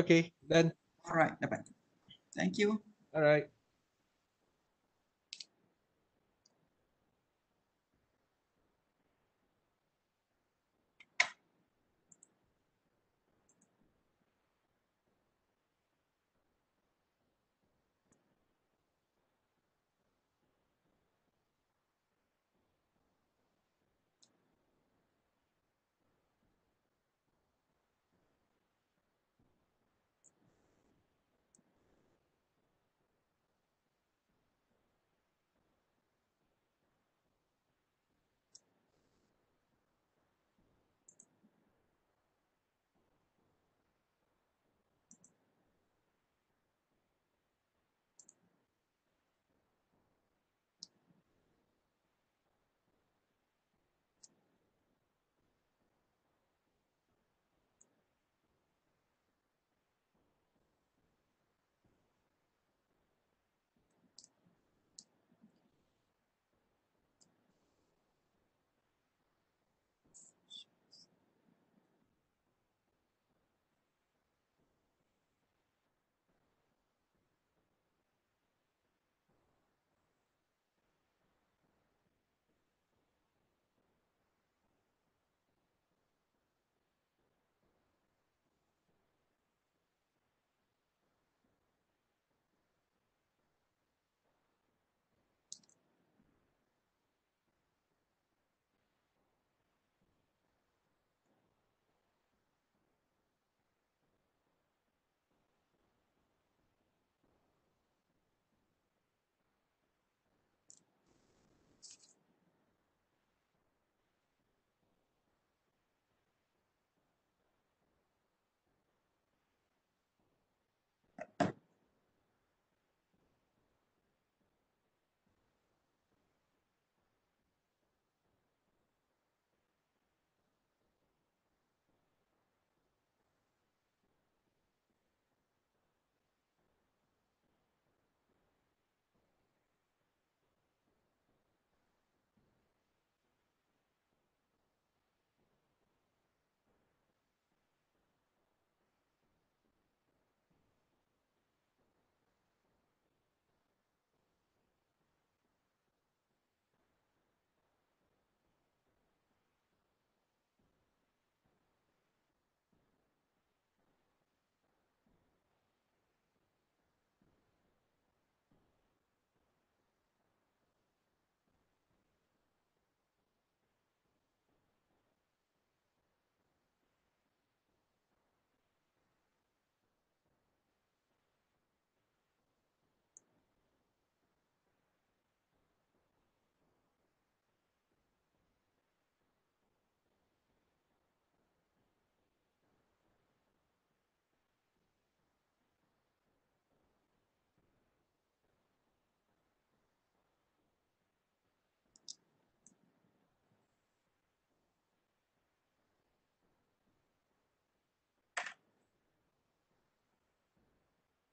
Okay, then. All right, bye-bye. Thank you. All right.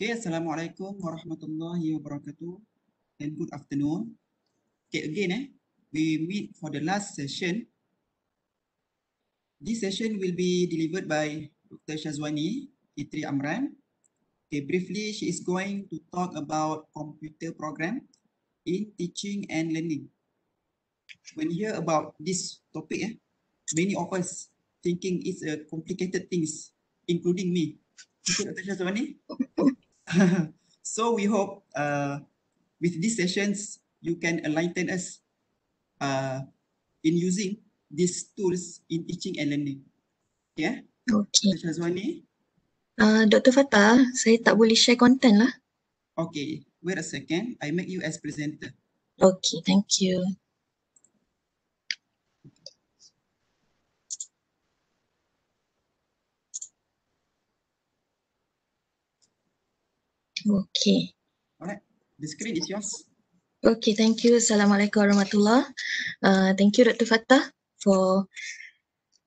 Okay, Assalamualaikum warahmatullahi wabarakatuh and good afternoon. Okay, again eh, we meet for the last session. This session will be delivered by Dr. Shazwani Itri Amran. Okay, briefly, she is going to talk about computer program in teaching and learning. When you hear about this topic, eh, many of us thinking it's a complicated things, including me. Okay, Dr. Shazwani. so we hope uh, with these sessions you can enlighten us uh, in using these tools in teaching and learning. Yeah. Okay. Dr. Azwani. Uh, Dr. Fatah, saya tak boleh share content lah. Okay. Wait a second. I make you as presenter. Okay. Thank you. Okay. Alright, the screen is yours. Okay, thank you. Assalamualaikum warahmatullahi wabarakatuh. Thank you, Dr. Fatah, for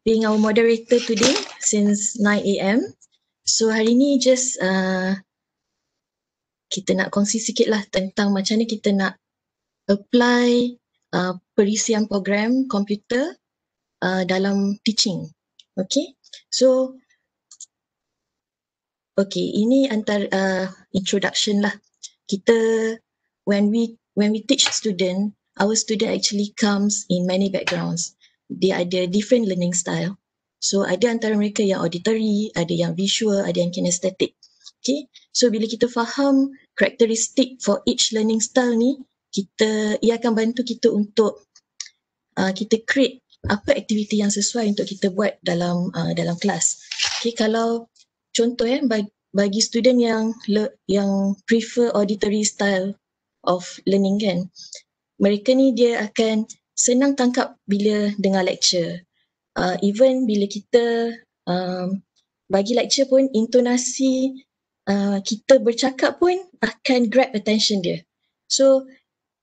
being our moderator today since 9 a.m. So, hari ni just uh, kita nak kongsi sikit lah tentang macam mana kita nak apply uh, perisian program komputer uh, dalam teaching. Okay, so Okay, ini antara uh, introduction lah. Kita when we when we teach student, our student actually comes in many backgrounds. They ada different learning style. So ada antara mereka yang auditory, ada yang visual, ada yang kinesthetic. Okay, so bila kita faham karakteristik for each learning style ni, kita ia akan bantu kita untuk uh, kita create apa aktiviti yang sesuai untuk kita buat dalam uh, dalam kelas. Okay, kalau contoh ya bagi student yang le, yang prefer auditory style of learning kan mereka ni dia akan senang tangkap bila dengar lecture uh, even bila kita um, bagi lecture pun intonasi uh, kita bercakap pun akan grab attention dia so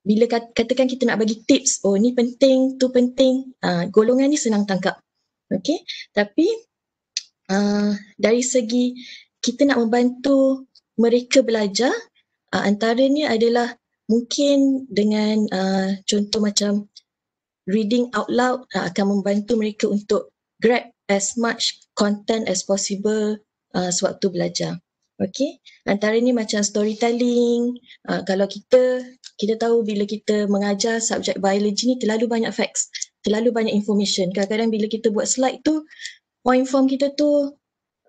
bila katakan kita nak bagi tips oh ni penting tu penting uh, golongan ni senang tangkap okay tapi uh, dari segi kita nak membantu mereka belajar uh, antaranya adalah mungkin dengan uh, contoh macam reading out loud uh, akan membantu mereka untuk grab as much content as possible uh, sewaktu belajar. Okay, antaranya macam storytelling, uh, kalau kita kita tahu bila kita mengajar subjek biologi ni terlalu banyak facts, terlalu banyak information. Kadang-kadang bila kita buat slide tu, point form kita tu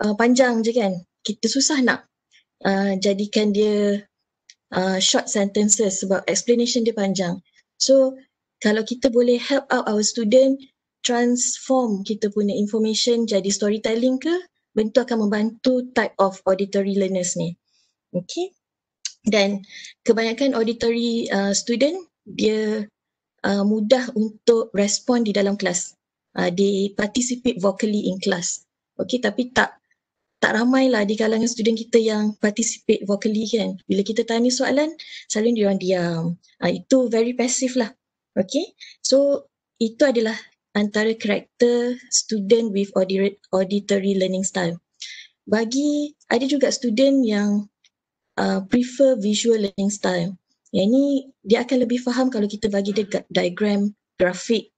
uh, panjang je kan. Kita susah nak uh, jadikan dia uh, short sentences sebab explanation dia panjang. So kalau kita boleh help out our student transform kita punya information jadi storytelling ke, bentuk akan membantu type of auditory learners ni. Okay. Dan kebanyakan auditory uh, student, dia uh, mudah untuk respon di dalam kelas uh, ah, they participate vocally in class. Okay, tapi tak tak ramailah di kalangan student kita yang participate vocally kan. Bila kita tanya soalan, selalunya dia orang diam. Uh, itu very passive lah. Okay, so itu adalah antara karakter student with auditory learning style. Bagi ada juga student yang uh, prefer visual learning style. Yang ini dia akan lebih faham kalau kita bagi dia diagram grafik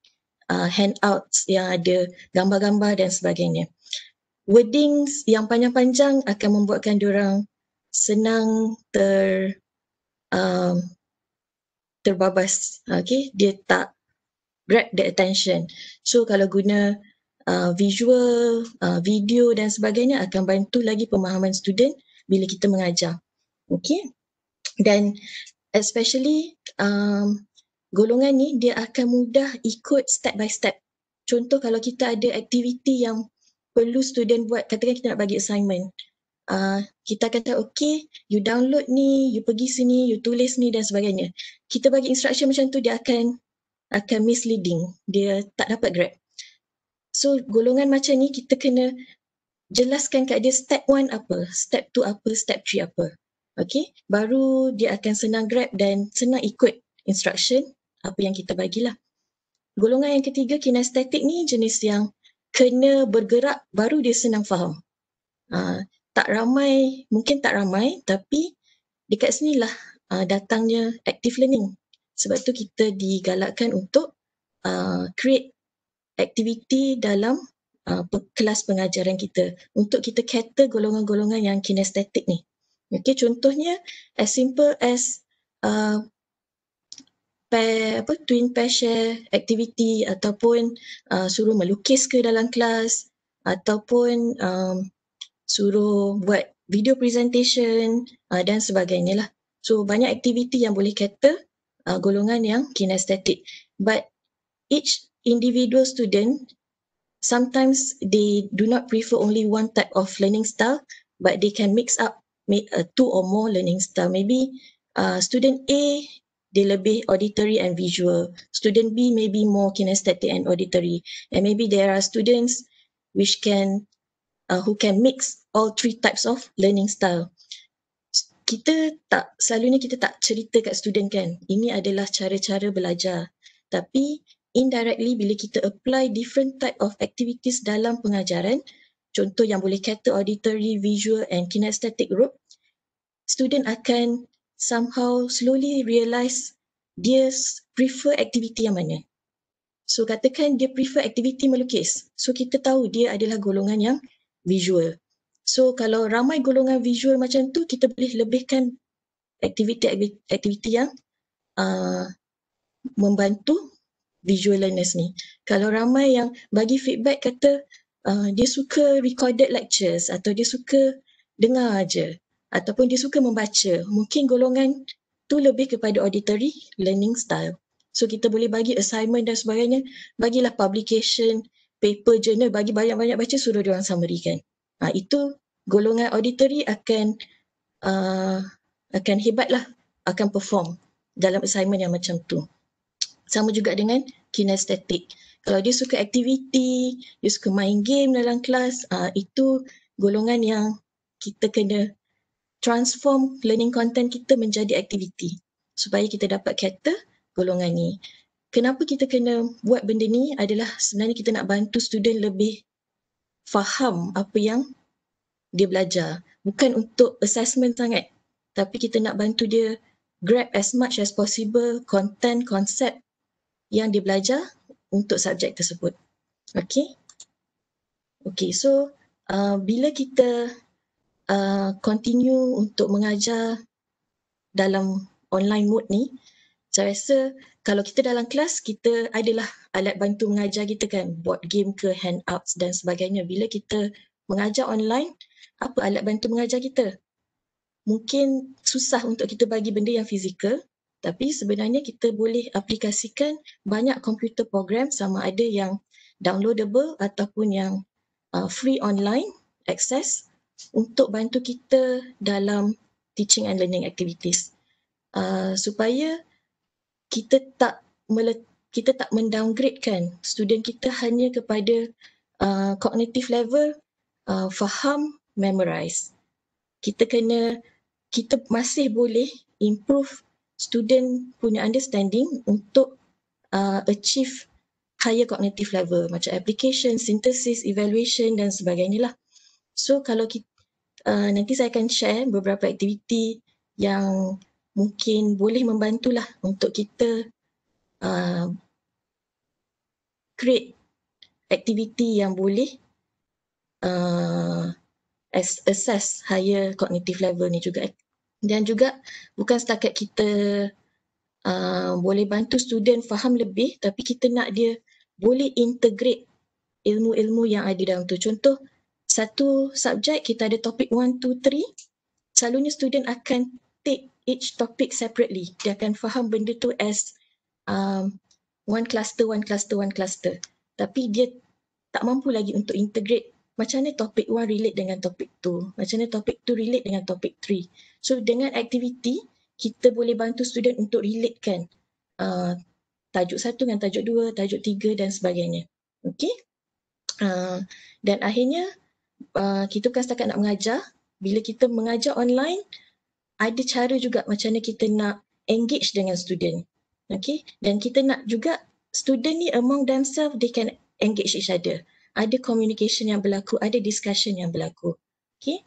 uh, handouts yang ada gambar-gambar dan sebagainya. Weddings yang panjang-panjang akan membuatkan orang senang ter um, terbabas. Okay, dia tak grab the attention. So kalau guna uh, visual, uh, video dan sebagainya akan bantu lagi pemahaman student bila kita mengajar. Okay, dan especially um, golongan ni dia akan mudah ikut step by step. Contoh kalau kita ada aktiviti yang perlu student buat, katakan kita nak bagi assignment. Uh, kita kata okay, you download ni, you pergi sini, you tulis ni dan sebagainya. Kita bagi instruction macam tu, dia akan akan misleading. Dia tak dapat grab. So golongan macam ni kita kena jelaskan kat dia step one apa, step two apa, step three apa. Okay, baru dia akan senang grab dan senang ikut instruction apa yang kita bagilah. Golongan yang ketiga kinestetik ni jenis yang kena bergerak baru dia senang faham. Uh, tak ramai, mungkin tak ramai tapi dekat sinilah uh, datangnya active learning. Sebab tu kita digalakkan untuk uh, create aktiviti dalam uh, kelas pengajaran kita untuk kita cater golongan-golongan yang kinestetik ni. Okay, contohnya as simple as uh, pair apa twin pair share activity ataupun uh, suruh melukis ke dalam kelas ataupun um, suruh buat video presentation uh, dan sebagainya lah. So banyak aktiviti yang boleh cater uh, golongan yang kinestetik. But each individual student sometimes they do not prefer only one type of learning style but they can mix up make, uh, two or more learning style. Maybe uh, student A they lebih auditory and visual. Student B may be more kinesthetic and auditory. And maybe there are students which can uh, who can mix all three types of learning style. Kita tak, selalunya kita tak cerita kat student kan, ini adalah cara-cara belajar. Tapi indirectly bila kita apply different type of activities dalam pengajaran, contoh yang boleh kata auditory, visual and kinesthetic group, student akan somehow slowly realise dia prefer aktiviti yang mana. So katakan dia prefer aktiviti melukis. So kita tahu dia adalah golongan yang visual. So kalau ramai golongan visual macam tu, kita boleh lebihkan aktiviti-aktiviti yang uh, membantu visual learners ni. Kalau ramai yang bagi feedback kata uh, dia suka recorded lectures atau dia suka dengar aja ataupun dia suka membaca. Mungkin golongan tu lebih kepada auditory learning style. So kita boleh bagi assignment dan sebagainya, bagilah publication, paper, journal, bagi banyak-banyak baca suruh dia orang summary kan. Ha, itu golongan auditory akan uh, akan hebatlah, akan perform dalam assignment yang macam tu. Sama juga dengan kinestetik. Kalau dia suka aktiviti, dia suka main game dalam kelas, uh, itu golongan yang kita kena transform learning content kita menjadi aktiviti supaya kita dapat cater golongan ni. Kenapa kita kena buat benda ni adalah sebenarnya kita nak bantu student lebih faham apa yang dia belajar. Bukan untuk assessment sangat tapi kita nak bantu dia grab as much as possible content, konsep yang dia belajar untuk subjek tersebut. Okay? Okay, so uh, bila kita uh, continue untuk mengajar dalam online mode ni, saya rasa kalau kita dalam kelas, kita adalah alat bantu mengajar kita kan, board game ke handouts dan sebagainya. Bila kita mengajar online, apa alat bantu mengajar kita? Mungkin susah untuk kita bagi benda yang fizikal, tapi sebenarnya kita boleh aplikasikan banyak komputer program sama ada yang downloadable ataupun yang uh, free online access untuk bantu kita dalam teaching and learning activities uh, supaya kita tak mele- kita tak mendowngradekan student kita hanya kepada uh, cognitive level uh, faham memorize kita kena kita masih boleh improve student punya understanding untuk uh, achieve higher cognitive level macam application, synthesis, evaluation dan sebagainya lah. So kalau kita, uh, nanti saya akan share beberapa aktiviti yang mungkin boleh membantulah untuk kita uh, create aktiviti yang boleh uh, assess higher cognitive level ni juga. Dan juga bukan setakat kita uh, boleh bantu student faham lebih tapi kita nak dia boleh integrate ilmu-ilmu yang ada dalam tu. Contoh, satu subjek kita ada topik 1, 2, 3 selalunya student akan take each topic separately dia akan faham benda tu as um, one cluster, one cluster, one cluster tapi dia tak mampu lagi untuk integrate macam mana topik 1 relate dengan topik 2 macam mana topik 2 relate dengan topik 3 so dengan aktiviti kita boleh bantu student untuk relatekan uh, tajuk 1 dengan tajuk 2, tajuk 3 dan sebagainya okay? Uh, dan akhirnya Uh, kita kan setakat nak mengajar. Bila kita mengajar online, ada cara juga macam mana kita nak engage dengan student. Okay? Dan kita nak juga student ni among themselves, they can engage each other. Ada communication yang berlaku, ada discussion yang berlaku. Okay?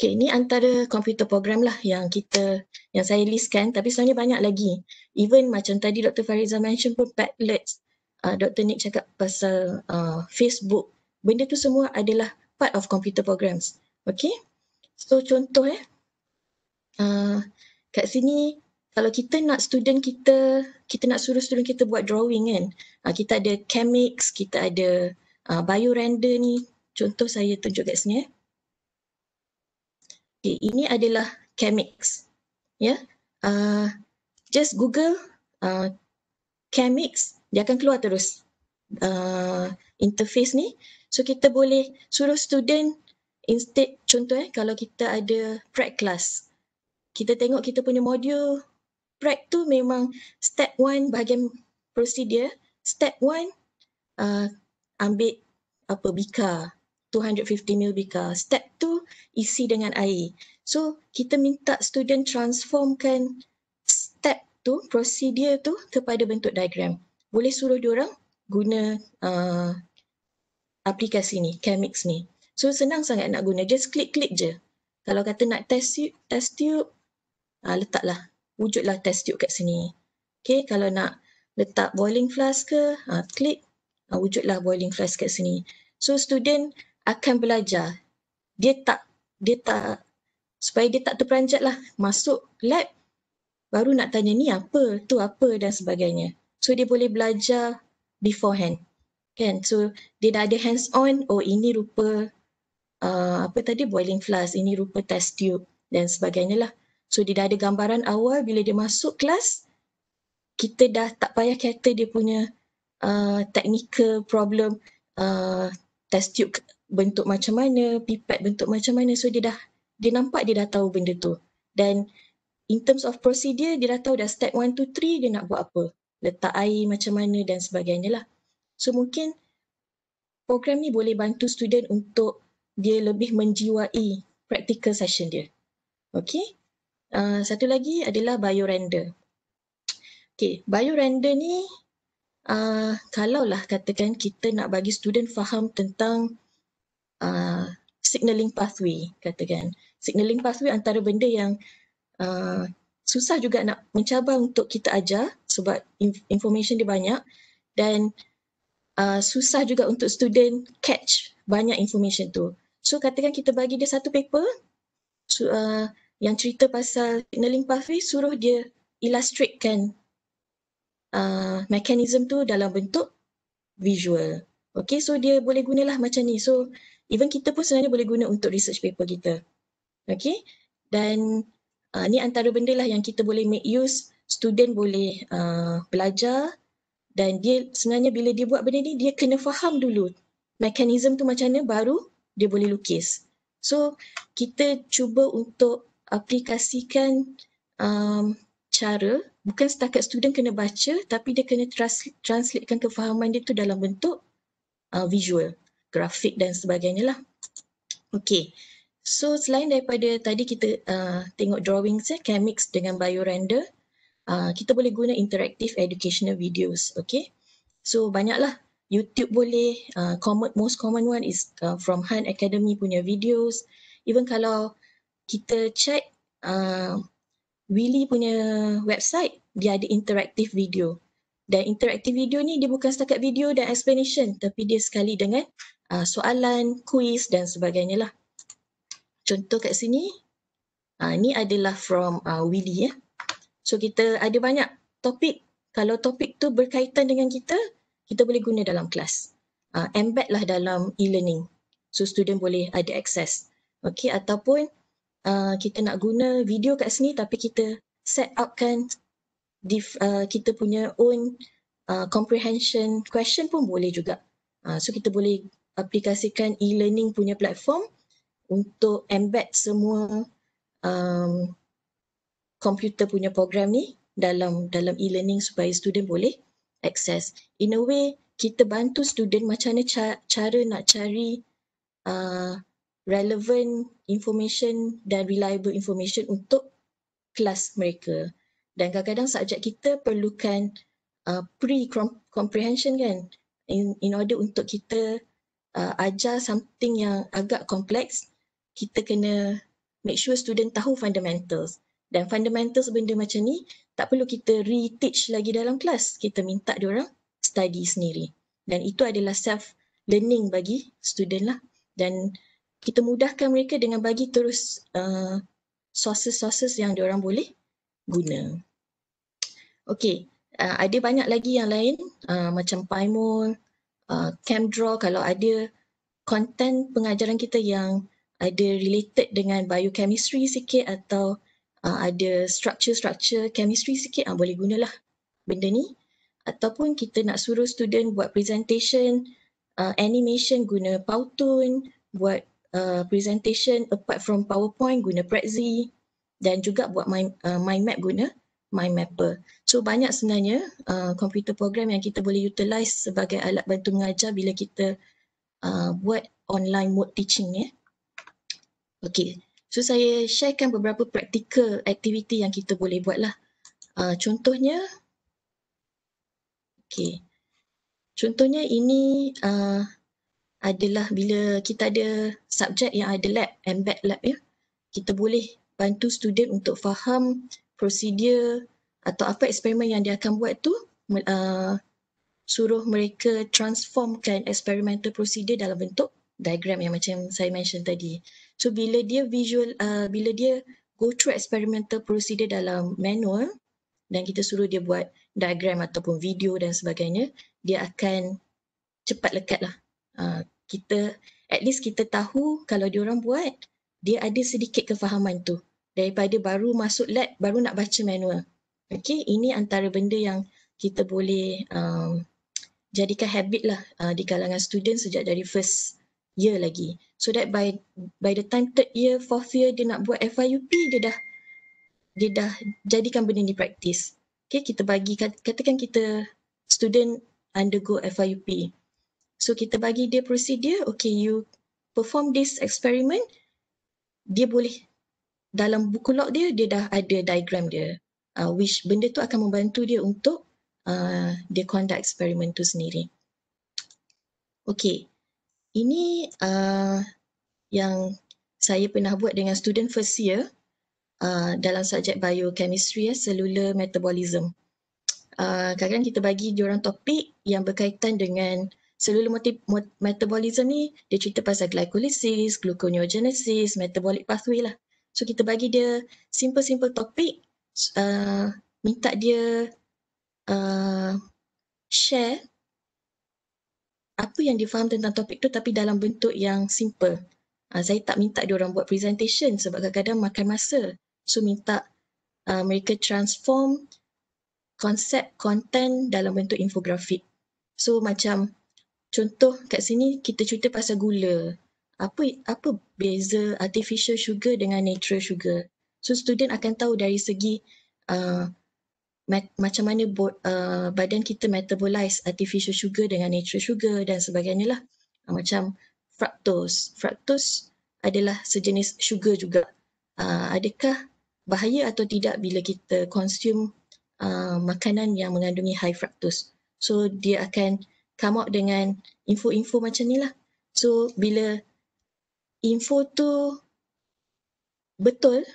Okay, ini antara komputer program lah yang kita, yang saya listkan tapi sebenarnya banyak lagi. Even macam tadi Dr. Fariza mention pun padlets. uh, Dr. Nick cakap pasal uh, Facebook benda tu semua adalah part of computer programs. Okay? So contoh eh, uh, kat sini kalau kita nak student kita, kita nak suruh student kita buat drawing kan, uh, kita ada chemix, kita ada uh, ah, bio render ni. Contoh saya tunjuk kat sini eh. Okay, ini adalah chemix. Ya, yeah? uh, just google uh, chemix, dia akan keluar terus. Uh, interface ni, So kita boleh suruh student instead contoh eh kalau kita ada prep class. Kita tengok kita punya modul prep tu memang step one bahagian prosedur. Step one uh, ambil apa bika 250 mil bika. Step 2 isi dengan air. So kita minta student transformkan step tu, prosedur tu kepada bentuk diagram. Boleh suruh diorang guna uh, aplikasi ni, Chemix ni. So senang sangat nak guna. Just klik-klik je. Kalau kata nak test tube, test tube ah, letaklah. Wujudlah test tube kat sini. Okay, kalau nak letak boiling flask ke, ah, klik. Ah, wujudlah boiling flask kat sini. So student akan belajar. Dia tak, dia tak, supaya dia tak terperanjat lah. Masuk lab, baru nak tanya ni apa, tu apa dan sebagainya. So dia boleh belajar beforehand kan so dia dah ada hands on oh ini rupa uh, apa tadi boiling flask ini rupa test tube dan sebagainya lah so dia dah ada gambaran awal bila dia masuk kelas kita dah tak payah kata dia punya uh, technical problem uh, test tube bentuk macam mana pipet bentuk macam mana so dia dah dia nampak dia dah tahu benda tu dan in terms of procedure dia dah tahu dah step 1 2 3 dia nak buat apa letak air macam mana dan sebagainya lah So mungkin program ni boleh bantu student untuk dia lebih menjiwai practical session dia. Okay. Uh, ah, satu lagi adalah bio render. Okay, bio render ni uh, kalaulah katakan kita nak bagi student faham tentang uh, ah, signaling pathway katakan. Signaling pathway antara benda yang uh, susah juga nak mencabar untuk kita ajar sebab information dia banyak dan Uh, susah juga untuk student catch banyak information tu. So katakan kita bagi dia satu paper so, uh, yang cerita pasal signaling pathway suruh dia illustratekan uh, mekanism tu dalam bentuk visual. Okay so dia boleh gunalah macam ni. So even kita pun sebenarnya boleh guna untuk research paper kita. Okay dan uh, ni antara benda lah yang kita boleh make use student boleh uh, belajar dan dia sebenarnya bila dia buat benda ni dia kena faham dulu mekanisme tu macam mana baru dia boleh lukis so kita cuba untuk aplikasikan um, cara bukan setakat student kena baca tapi dia kena translate, translatekan kefahaman dia tu dalam bentuk uh, visual grafik dan sebagainya lah Okay. so selain daripada tadi kita uh, tengok drawings ya eh, chemix dengan biorender uh, kita boleh guna interactive educational videos. Okay. So banyaklah YouTube boleh. Uh, common, most common one is uh, from Han Academy punya videos. Even kalau kita check uh, Willy punya website, dia ada interactive video. Dan interactive video ni dia bukan setakat video dan explanation tapi dia sekali dengan uh, soalan, quiz dan sebagainya lah. Contoh kat sini, uh, ni adalah from uh, Willy ya. Eh. So kita ada banyak topik. Kalau topik tu berkaitan dengan kita, kita boleh guna dalam kelas. Uh, embed lah dalam e-learning. So student boleh ada akses. Okay, ataupun uh, kita nak guna video kat sini tapi kita set upkan dif, uh, kita punya own uh, comprehension question pun boleh juga. Uh, so kita boleh aplikasikan e-learning punya platform untuk embed semua um, komputer punya program ni dalam dalam e-learning supaya student boleh access. In a way, kita bantu student macam mana ca- cara nak cari uh, relevant information dan reliable information untuk kelas mereka. Dan kadang-kadang subjek kita perlukan uh, pre-comprehension kan in, in order untuk kita uh, ajar something yang agak kompleks, kita kena make sure student tahu fundamentals. Dan fundamentals benda macam ni tak perlu kita reteach lagi dalam kelas. Kita minta dia orang study sendiri. Dan itu adalah self learning bagi student lah. Dan kita mudahkan mereka dengan bagi terus uh, sources-sources yang dia orang boleh guna. Okay, uh, ada banyak lagi yang lain uh, macam Pymol, uh, CamDraw kalau ada konten pengajaran kita yang ada related dengan biochemistry sikit atau uh, ada structure-structure chemistry sikit uh, boleh gunalah benda ni ataupun kita nak suruh student buat presentation uh, animation guna powtoon buat uh, presentation apart from powerpoint guna prezi dan juga buat mind, uh, mind map guna mind mapper so banyak sebenarnya komputer uh, program yang kita boleh utilize sebagai alat bantu mengajar bila kita uh, buat online mode teaching ya yeah? okey So saya sharekan beberapa praktikal aktiviti yang kita boleh buatlah. Uh, contohnya, okay. contohnya ini uh, adalah bila kita ada subjek yang ada lab, embed lab ya. Kita boleh bantu student untuk faham prosedur atau apa eksperimen yang dia akan buat tu uh, suruh mereka transformkan experimental prosedur dalam bentuk diagram yang macam saya mention tadi. So bila dia visual, uh, bila dia go through experimental procedure dalam manual dan kita suruh dia buat diagram ataupun video dan sebagainya, dia akan cepat lekat lah. Uh, kita, at least kita tahu kalau dia orang buat, dia ada sedikit kefahaman tu daripada baru masuk lab, baru nak baca manual. Okay, ini antara benda yang kita boleh um, jadikan habit lah uh, di kalangan student sejak dari first year lagi so that by by the time third year fourth year dia nak buat FIUP dia dah dia dah jadikan benda ni praktis okay kita bagi katakan kita student undergo FIUP so kita bagi dia prosedur okay you perform this experiment dia boleh dalam buku log dia dia dah ada diagram dia uh, which benda tu akan membantu dia untuk uh, dia conduct experiment tu sendiri Okay, ini uh, yang saya pernah buat dengan student first year uh, dalam subjek biochemistry ya, eh, selula metabolism. Uh, kadang-kadang uh, kita bagi diorang topik yang berkaitan dengan selula motif, metabolism ni, dia cerita pasal glycolysis, gluconeogenesis, metabolic pathway lah. So kita bagi dia simple-simple topik, uh, minta dia uh, share apa yang difaham tentang topik tu tapi dalam bentuk yang simple. Uh, saya tak minta dia orang buat presentation sebab kadang-kadang makan masa. So minta uh, mereka transform konsep konten dalam bentuk infografik. So macam contoh kat sini kita cerita pasal gula. Apa apa beza artificial sugar dengan natural sugar? So student akan tahu dari segi uh, macam mana uh, badan kita metabolize artificial sugar dengan natural sugar dan sebagainya lah. Uh, macam fructose. Fructose adalah sejenis sugar juga. Uh, adakah bahaya atau tidak bila kita consume uh, makanan yang mengandungi high fructose? So dia akan come out dengan info-info macam ni lah. So bila info tu betul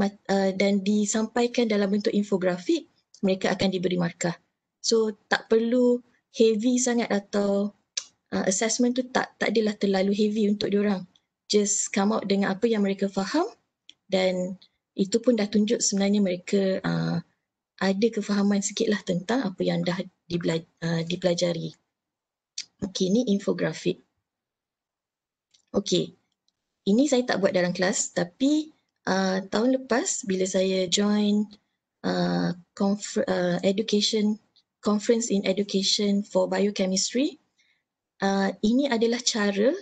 uh, dan disampaikan dalam bentuk infografik, mereka akan diberi markah. So tak perlu heavy sangat atau uh, assessment tu tak tak adalah terlalu heavy untuk diorang. Just come out dengan apa yang mereka faham dan itu pun dah tunjuk sebenarnya mereka uh, ada kefahaman sikit lah tentang apa yang dah uh, dipelajari. Okay, ni infografik. Okay, ini saya tak buat dalam kelas tapi uh, tahun lepas bila saya join Uh, conf uh, education conference in education for biochemistry. Uh, ini adalah cara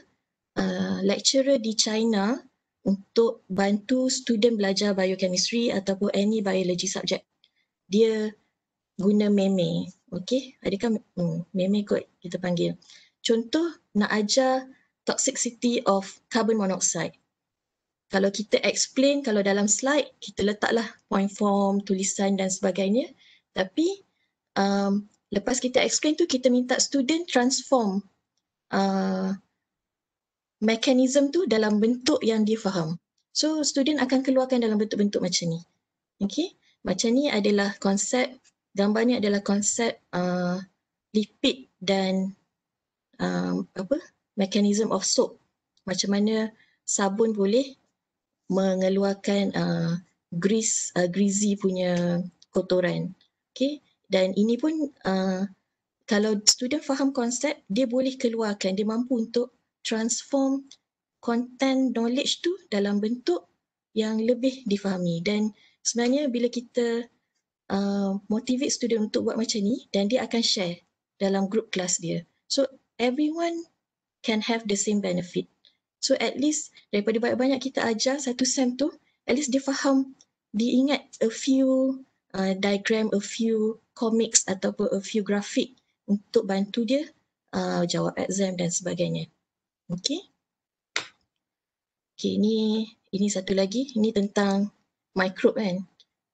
uh, lecturer di China untuk bantu student belajar biochemistry ataupun any biology subject. Dia guna meme, okay? Adakah hmm, meme kot kita panggil. Contoh nak ajar toxicity of carbon monoxide kalau kita explain kalau dalam slide kita letaklah point form tulisan dan sebagainya tapi um, lepas kita explain tu kita minta student transform uh, mekanisme tu dalam bentuk yang dia faham so student akan keluarkan dalam bentuk-bentuk macam ni okay? macam ni adalah konsep gambar ni adalah konsep uh, lipid dan um, apa mekanisme of soap macam mana sabun boleh mengeluarkan uh, grease uh, greasy punya kotoran okay? dan ini pun uh, kalau student faham konsep dia boleh keluarkan dia mampu untuk transform content knowledge tu dalam bentuk yang lebih difahami dan sebenarnya bila kita uh, motivate student untuk buat macam ni dan dia akan share dalam group class dia so everyone can have the same benefit So at least daripada banyak-banyak kita ajar satu sem tu, at least dia faham, dia ingat a few uh, diagram, a few comics ataupun a few graphic untuk bantu dia uh, jawab exam dan sebagainya. Okay. Okay, ini, ini satu lagi. Ini tentang microbe kan.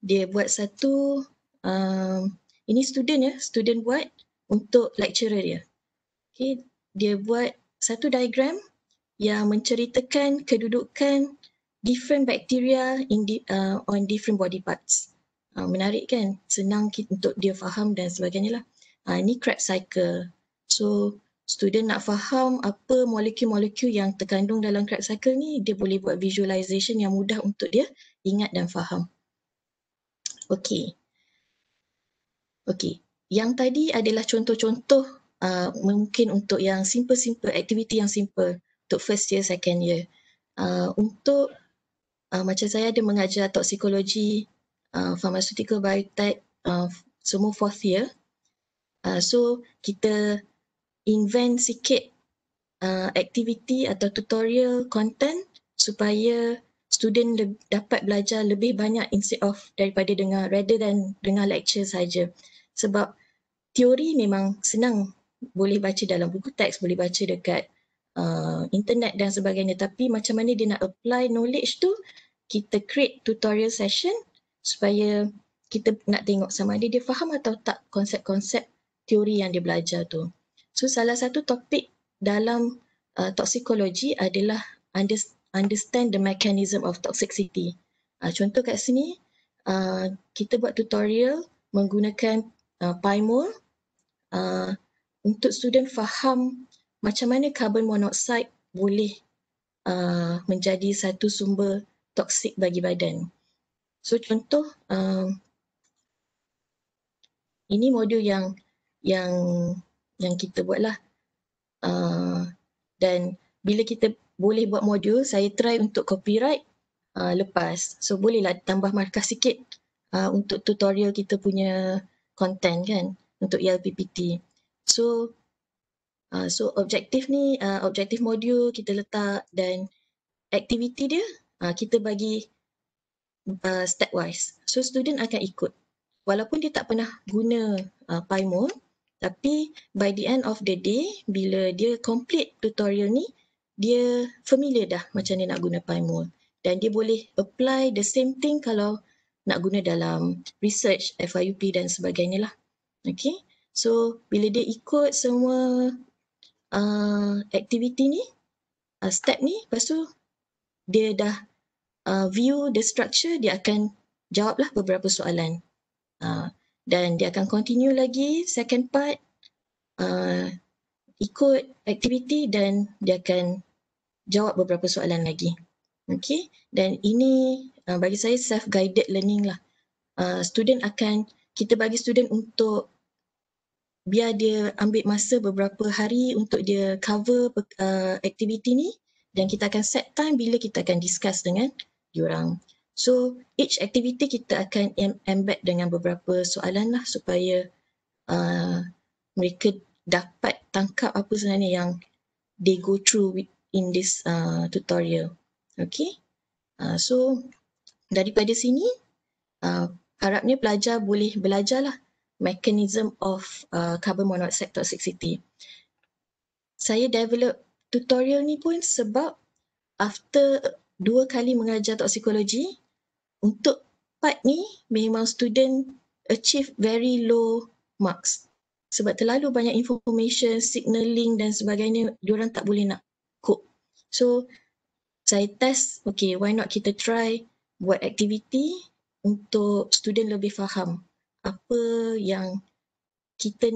Dia buat satu, um, ini student ya, student buat untuk lecturer dia. Okay, dia buat satu diagram yang menceritakan kedudukan different bacteria in di, uh, on different body parts. Uh, menarik kan? Senang kita, untuk dia faham dan sebagainya lah. Uh, ini Krebs cycle. So student nak faham apa molekul-molekul yang terkandung dalam Krebs cycle ni, dia boleh buat visualisation yang mudah untuk dia ingat dan faham. Okay. Okay. Yang tadi adalah contoh-contoh uh, mungkin untuk yang simple-simple, aktiviti yang simple untuk first year, second year. Uh, untuk uh, macam saya ada mengajar toksikologi, uh, pharmaceutical biotech, uh, semua fourth year. Uh, so kita invent sikit uh, aktiviti atau tutorial content supaya student le- dapat belajar lebih banyak instead of daripada dengar rather than dengar lecture saja. Sebab teori memang senang boleh baca dalam buku teks, boleh baca dekat uh, internet dan sebagainya tapi macam mana dia nak apply knowledge tu kita create tutorial session supaya kita nak tengok sama ada dia faham atau tak konsep-konsep teori yang dia belajar tu. So salah satu topik dalam uh, toxicology adalah under, understand the mechanism of toxicity. Uh, contoh kat sini uh, kita buat tutorial menggunakan uh, Pymol uh, untuk student faham macam mana karbon monoxide boleh uh, menjadi satu sumber toksik bagi badan. So contoh uh, ini modul yang yang yang kita buatlah uh, dan bila kita boleh buat modul saya try untuk copyright uh, lepas. So bolehlah tambah markah sikit uh, untuk tutorial kita punya content kan untuk ELPPT. So Ah, so objektif ni uh, objektif modul kita letak dan aktiviti dia uh, kita bagi uh, stepwise so student akan ikut walaupun dia tak pernah guna uh, PyMol tapi by the end of the day bila dia complete tutorial ni dia familiar dah macam dia nak guna PyMol dan dia boleh apply the same thing kalau nak guna dalam research FIUP dan sebagainya lah okay so bila dia ikut semua uh, activity ni, uh, step ni, lepas tu dia dah uh, view the structure, dia akan jawablah beberapa soalan. Uh, dan dia akan continue lagi second part, uh, ikut activity dan dia akan jawab beberapa soalan lagi. Okay, dan ini uh, bagi saya self-guided learning lah. Uh, student akan, kita bagi student untuk biar dia ambil masa beberapa hari untuk dia cover uh, aktiviti ni dan kita akan set time bila kita akan discuss dengan diorang. So each activity kita akan embed dengan beberapa soalan lah supaya uh, mereka dapat tangkap apa sebenarnya yang they go through in this uh, tutorial. Okay. Uh, so daripada sini uh, harapnya pelajar boleh belajar lah mechanism of uh, carbon monoxide toxicity. Saya develop tutorial ni pun sebab after dua kali mengajar toksikologi, untuk part ni memang student achieve very low marks. Sebab terlalu banyak information, signaling dan sebagainya, diorang tak boleh nak cope. So, saya test, okay, why not kita try buat aktiviti untuk student lebih faham apa yang kita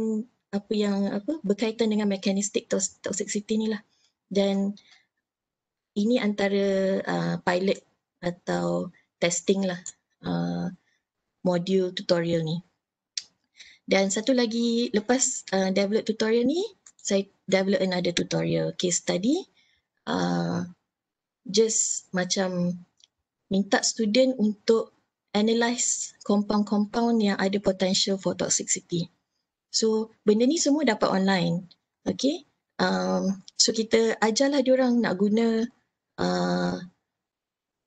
apa yang apa berkaitan dengan mekanistik toxicity ni lah dan ini antara uh, pilot atau testing lah uh, modul tutorial ni dan satu lagi lepas uh, develop tutorial ni saya develop another tutorial case study uh, just macam minta student untuk analyse compound-compound yang ada potential for toxicity. So benda ni semua dapat online. Okay. Um, so kita ajarlah diorang nak guna uh,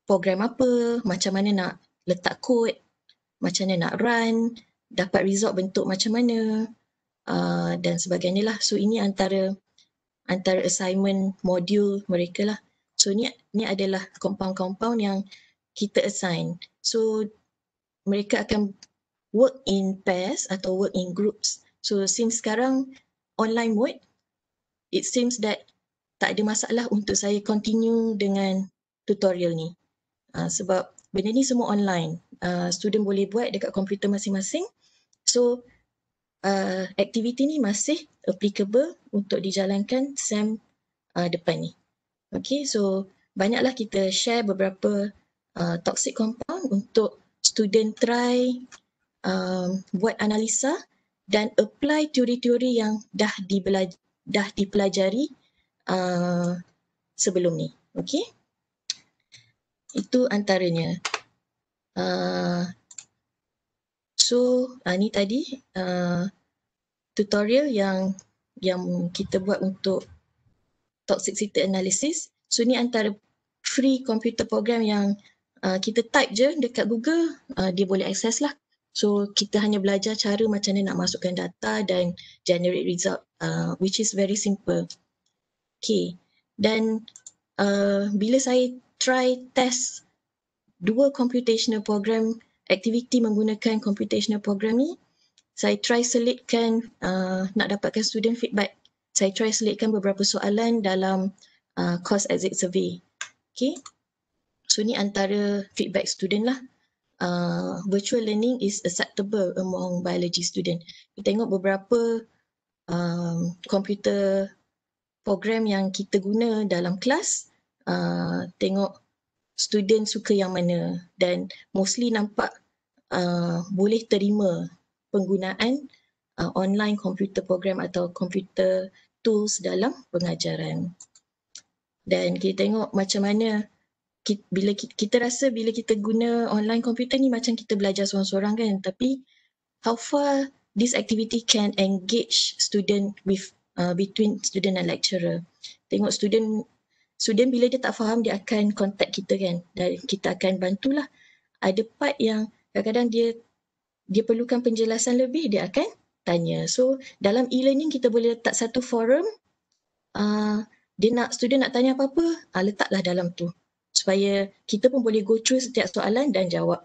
program apa, macam mana nak letak kod, macam mana nak run, dapat result bentuk macam mana uh, dan sebagainya lah. So ini antara antara assignment modul mereka lah. So ni, ni adalah compound-compound yang kita assign. So mereka akan work in pairs atau work in groups. So since sekarang online mode, it seems that tak ada masalah untuk saya continue dengan tutorial ni. Uh, sebab benda ni semua online. Uh, student boleh buat dekat komputer masing-masing. So uh, ah, aktiviti ni masih applicable untuk dijalankan SEM uh, depan ni. Okay, so banyaklah kita share beberapa uh, toxic compound untuk student try um, buat analisa dan apply teori-teori yang dah dibelajari, dah dipelajari uh, sebelum ni. Okey. Itu antaranya. Uh, so, uh, ni tadi uh, tutorial yang yang kita buat untuk toxicity analysis. So, ni antara free computer program yang Ah, kita type je dekat Google, uh, dia boleh access lah. So kita hanya belajar cara macam mana nak masukkan data dan generate result uh, which is very simple. Okay, dan uh, bila saya try test dua computational program, aktiviti menggunakan computational program ni, saya try selitkan uh, nak dapatkan student feedback. Saya try selitkan beberapa soalan dalam uh, course exit survey. Okay. So ni antara feedback student lah. Uh, virtual learning is acceptable among biology student. Kita tengok beberapa um, computer program yang kita guna dalam kelas. Uh, tengok student suka yang mana dan mostly nampak uh, boleh terima penggunaan uh, online computer program atau computer tools dalam pengajaran. Dan kita tengok macam mana kita, bila kita, kita rasa bila kita guna online komputer ni macam kita belajar seorang-seorang kan tapi how far this activity can engage student with uh, between student and lecturer tengok student student bila dia tak faham dia akan contact kita kan dan kita akan bantulah ada part yang kadang-kadang dia dia perlukan penjelasan lebih dia akan tanya so dalam e-learning kita boleh letak satu forum uh, dia nak student nak tanya apa-apa uh, letaklah dalam tu supaya kita pun boleh go through setiap soalan dan jawab.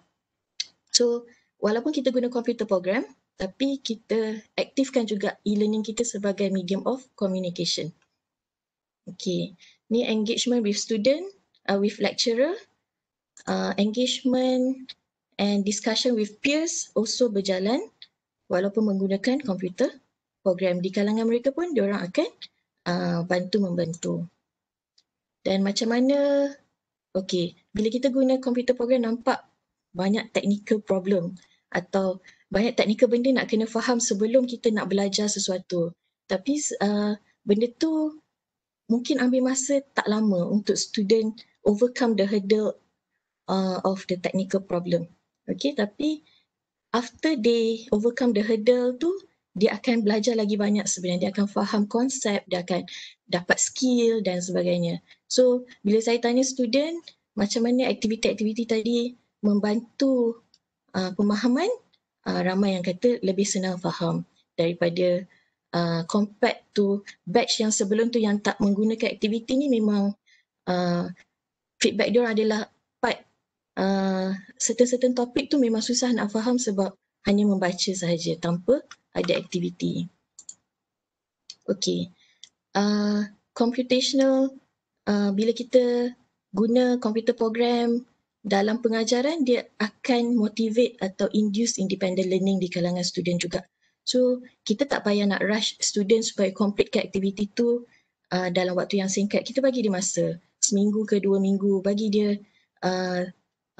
So, walaupun kita guna computer program, tapi kita aktifkan juga e-learning kita sebagai medium of communication. Okay, ni engagement with student, uh, with lecturer, uh, engagement and discussion with peers also berjalan walaupun menggunakan komputer program. Di kalangan mereka pun, diorang akan uh, bantu membantu. Dan macam mana Okey, bila kita guna komputer program nampak banyak technical problem atau banyak technical benda nak kena faham sebelum kita nak belajar sesuatu. Tapi uh, benda tu mungkin ambil masa tak lama untuk student overcome the hurdle uh, of the technical problem. Okey, tapi after they overcome the hurdle tu, dia akan belajar lagi banyak sebenarnya. Dia akan faham konsep, dia akan dapat skill dan sebagainya. So bila saya tanya student macam mana aktiviti-aktiviti tadi membantu uh, pemahaman, uh, ramai yang kata lebih senang faham daripada uh, compact to batch yang sebelum tu yang tak menggunakan aktiviti ni memang uh, feedback dia adalah part uh, certain-certain topik tu memang susah nak faham sebab hanya membaca sahaja tanpa ada aktiviti. Okay. Uh, computational uh, bila kita guna komputer program dalam pengajaran dia akan motivate atau induce independent learning di kalangan student juga. So kita tak payah nak rush student supaya complete ke aktiviti tu uh, dalam waktu yang singkat. Kita bagi dia masa seminggu ke dua minggu bagi dia uh,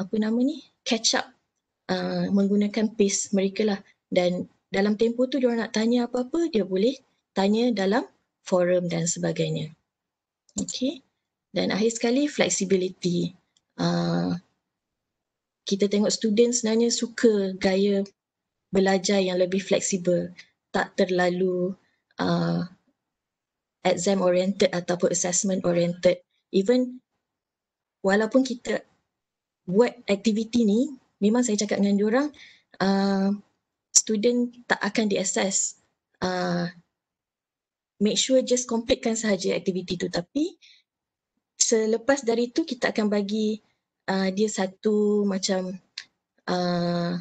apa nama ni catch up uh, menggunakan pace mereka lah dan dalam tempoh tu dia nak tanya apa-apa dia boleh tanya dalam forum dan sebagainya. Okay. Dan akhir sekali, flexibility. Uh, kita tengok student sebenarnya suka gaya belajar yang lebih fleksibel, tak terlalu uh, exam oriented ataupun assessment oriented. Even walaupun kita buat aktiviti ni, memang saya cakap dengan diorang, uh, student tak akan diassess. Uh, make sure just completekan sahaja aktiviti tu. Tapi selepas dari itu kita akan bagi uh, dia satu macam uh,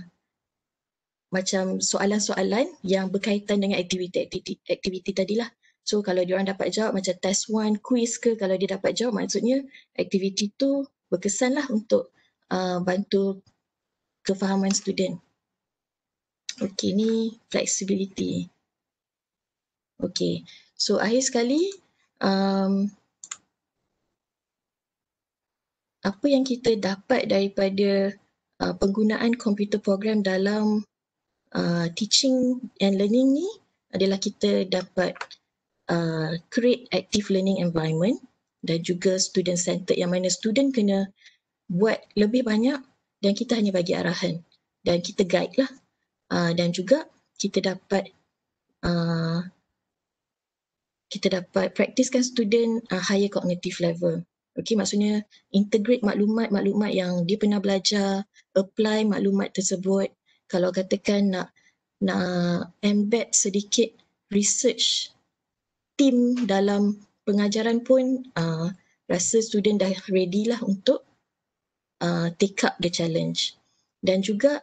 macam soalan-soalan yang berkaitan dengan aktiviti-aktiviti tadi lah. So kalau dia orang dapat jawab macam test one, quiz ke kalau dia dapat jawab maksudnya aktiviti tu lah untuk uh, bantu kefahaman student. Okay ni flexibility. Okay, So akhir sekali um, apa yang kita dapat daripada uh, penggunaan komputer program dalam uh, teaching and learning ni adalah kita dapat uh, create active learning environment dan juga student centered yang mana student kena buat lebih banyak dan kita hanya bagi arahan dan kita guide lah uh, dan juga kita dapat uh, kita dapat praktiskan student uh, higher cognitive level. Okey maksudnya integrate maklumat-maklumat yang dia pernah belajar, apply maklumat tersebut. Kalau katakan nak nak embed sedikit research team dalam pengajaran pun uh, rasa student dah ready lah untuk uh, take up the challenge. Dan juga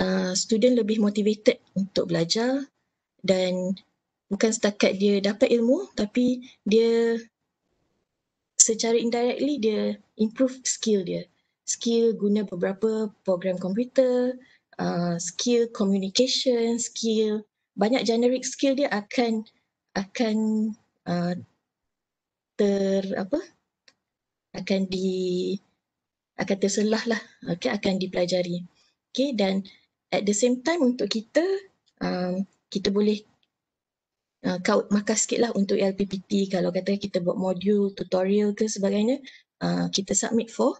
uh, student lebih motivated untuk belajar dan bukan setakat dia dapat ilmu tapi dia secara indirectly dia improve skill dia. Skill guna beberapa program komputer, uh, skill communication, skill banyak generic skill dia akan akan uh, ter apa? akan di akan terselah lah, okay, akan dipelajari. Okay, dan at the same time untuk kita, um, kita boleh Ah, kau makan lah untuk LPPT kalau kata kita buat modul tutorial ke sebagainya uh, kita submit for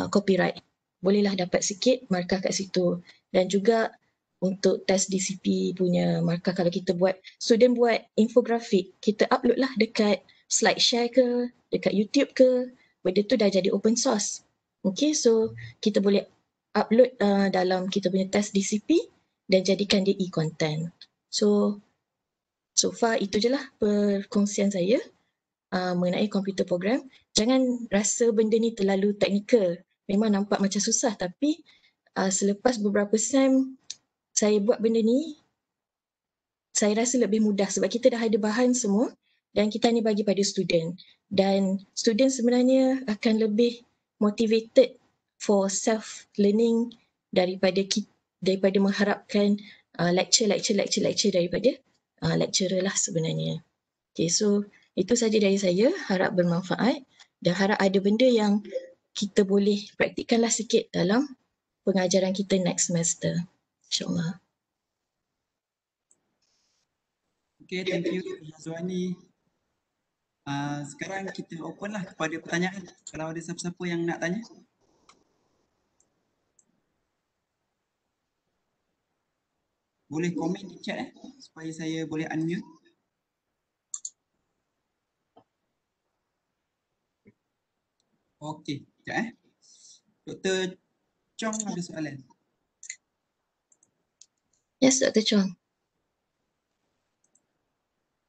uh, copyright bolehlah dapat sikit markah kat situ dan juga untuk test DCP punya markah kalau kita buat student buat infografik kita upload lah dekat slide share ke dekat YouTube ke benda tu dah jadi open source okay so kita boleh upload uh, dalam kita punya test DCP dan jadikan dia e-content so So far itu je lah perkongsian saya uh, mengenai komputer program. Jangan rasa benda ni terlalu teknikal. Memang nampak macam susah tapi uh, selepas beberapa sem saya buat benda ni saya rasa lebih mudah sebab kita dah ada bahan semua dan kita ni bagi pada student. Dan student sebenarnya akan lebih motivated for self learning daripada daripada mengharapkan uh, lecture, lecture, lecture, lecture daripada uh, lecturer lah sebenarnya. Okay, so itu saja dari saya. Harap bermanfaat dan harap ada benda yang kita boleh praktikkanlah sikit dalam pengajaran kita next semester. InsyaAllah. Okay, thank you Zuhani. Uh, ah, sekarang kita open lah kepada pertanyaan. Kalau ada siapa-siapa yang nak tanya. boleh komen di chat eh supaya saya boleh unmute. Okey, sekejap eh. Dr. Chong ada soalan. Yes, Dr. Chong.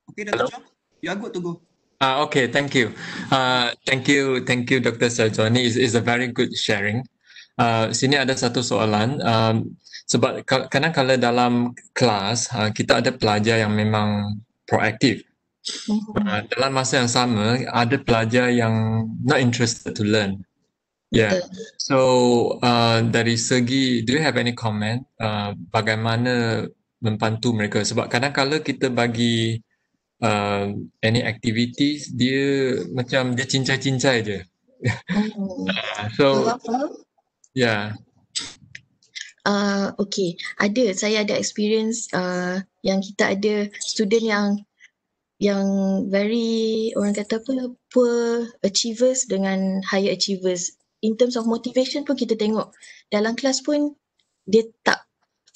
Okey, Dr. Chong. You are good to go. Uh, okay, thank you. Uh, thank you, thank you, Dr. Sajoni. It's, it's a very good sharing. Uh, sini ada satu soalan um, sebab kadang kala dalam kelas uh, kita ada pelajar yang memang proaktif. Mm-hmm. Uh, dalam masa yang sama ada pelajar yang not interested to learn. Yeah. So uh, dari segi do you have any comment uh, bagaimana membantu mereka sebab kadang kala kita bagi uh, any activities dia macam dia cincai-cincai je. Uh, so Ya. Yeah. Uh, okay, ada saya ada experience uh, yang kita ada student yang yang very orang kata apa poor achievers dengan higher achievers in terms of motivation pun kita tengok dalam kelas pun dia tak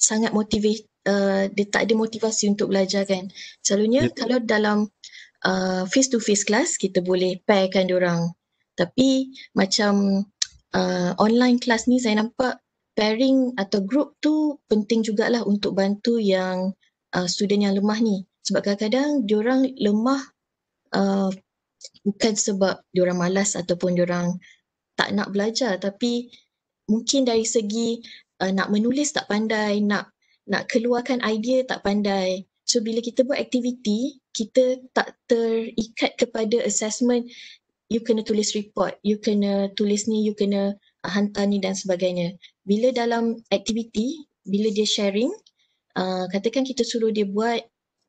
sangat motivate uh, dia tak ada motivasi untuk belajar kan selalunya yeah. kalau dalam ah, face to face kelas kita boleh pairkan orang tapi macam uh, online class ni saya nampak pairing atau group tu penting jugalah untuk bantu yang uh, student yang lemah ni sebab kadang-kadang diorang lemah uh, bukan sebab diorang malas ataupun diorang tak nak belajar tapi mungkin dari segi uh, nak menulis tak pandai nak nak keluarkan idea tak pandai so bila kita buat aktiviti kita tak terikat kepada assessment you kena tulis report, you kena tulis ni, you kena hantar ni dan sebagainya. Bila dalam aktiviti, bila dia sharing, uh, katakan kita suruh dia buat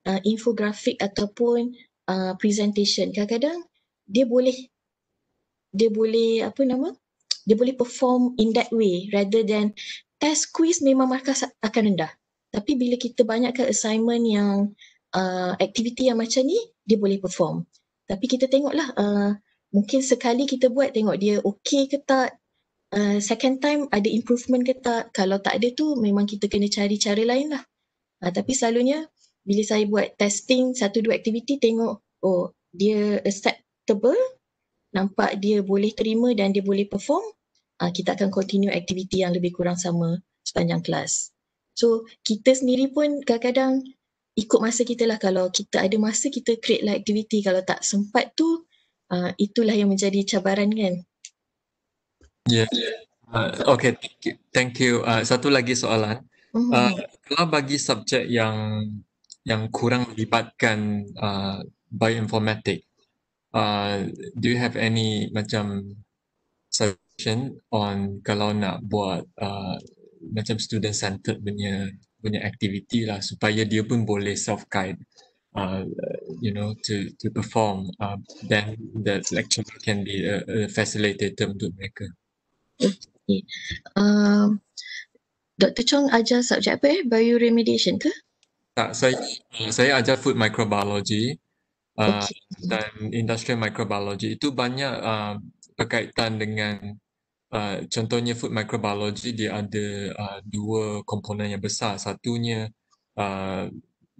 uh, infografik ataupun uh, presentation. Kadang-kadang dia boleh dia boleh apa nama? Dia boleh perform in that way rather than test quiz memang markah akan rendah. Tapi bila kita banyakkan assignment yang uh, aktiviti yang macam ni, dia boleh perform. Tapi kita tengoklah uh, mungkin sekali kita buat tengok dia okey ke tak uh, second time ada improvement ke tak kalau tak ada tu memang kita kena cari cara lain lah uh, tapi selalunya bila saya buat testing satu dua aktiviti tengok oh dia acceptable nampak dia boleh terima dan dia boleh perform uh, kita akan continue aktiviti yang lebih kurang sama sepanjang kelas so kita sendiri pun kadang-kadang ikut masa kita lah kalau kita ada masa kita create lah aktiviti kalau tak sempat tu Ah, itulah yang menjadi cabaran kan. Ya. Yeah. Uh, okay, thank you. Uh, satu lagi soalan. Mm-hmm. Uh, kalau bagi subjek yang yang kurang melibatkan uh, bioinformatik, uh, do you have any macam suggestion on kalau nak buat uh, macam student-centered punya punya aktiviti lah supaya dia pun boleh self-guide Uh, you know, to, to perform, uh, then the lecture can be a, uh, a uh, facilitator untuk mereka. Okay. Uh, um, Dr. Chong ajar subjek apa eh? Bioremediation ke? Tak, saya, saya ajar food microbiology uh, okay. dan industrial microbiology. Itu banyak uh, berkaitan dengan Uh, contohnya food microbiology dia ada uh, dua komponen yang besar. Satunya uh,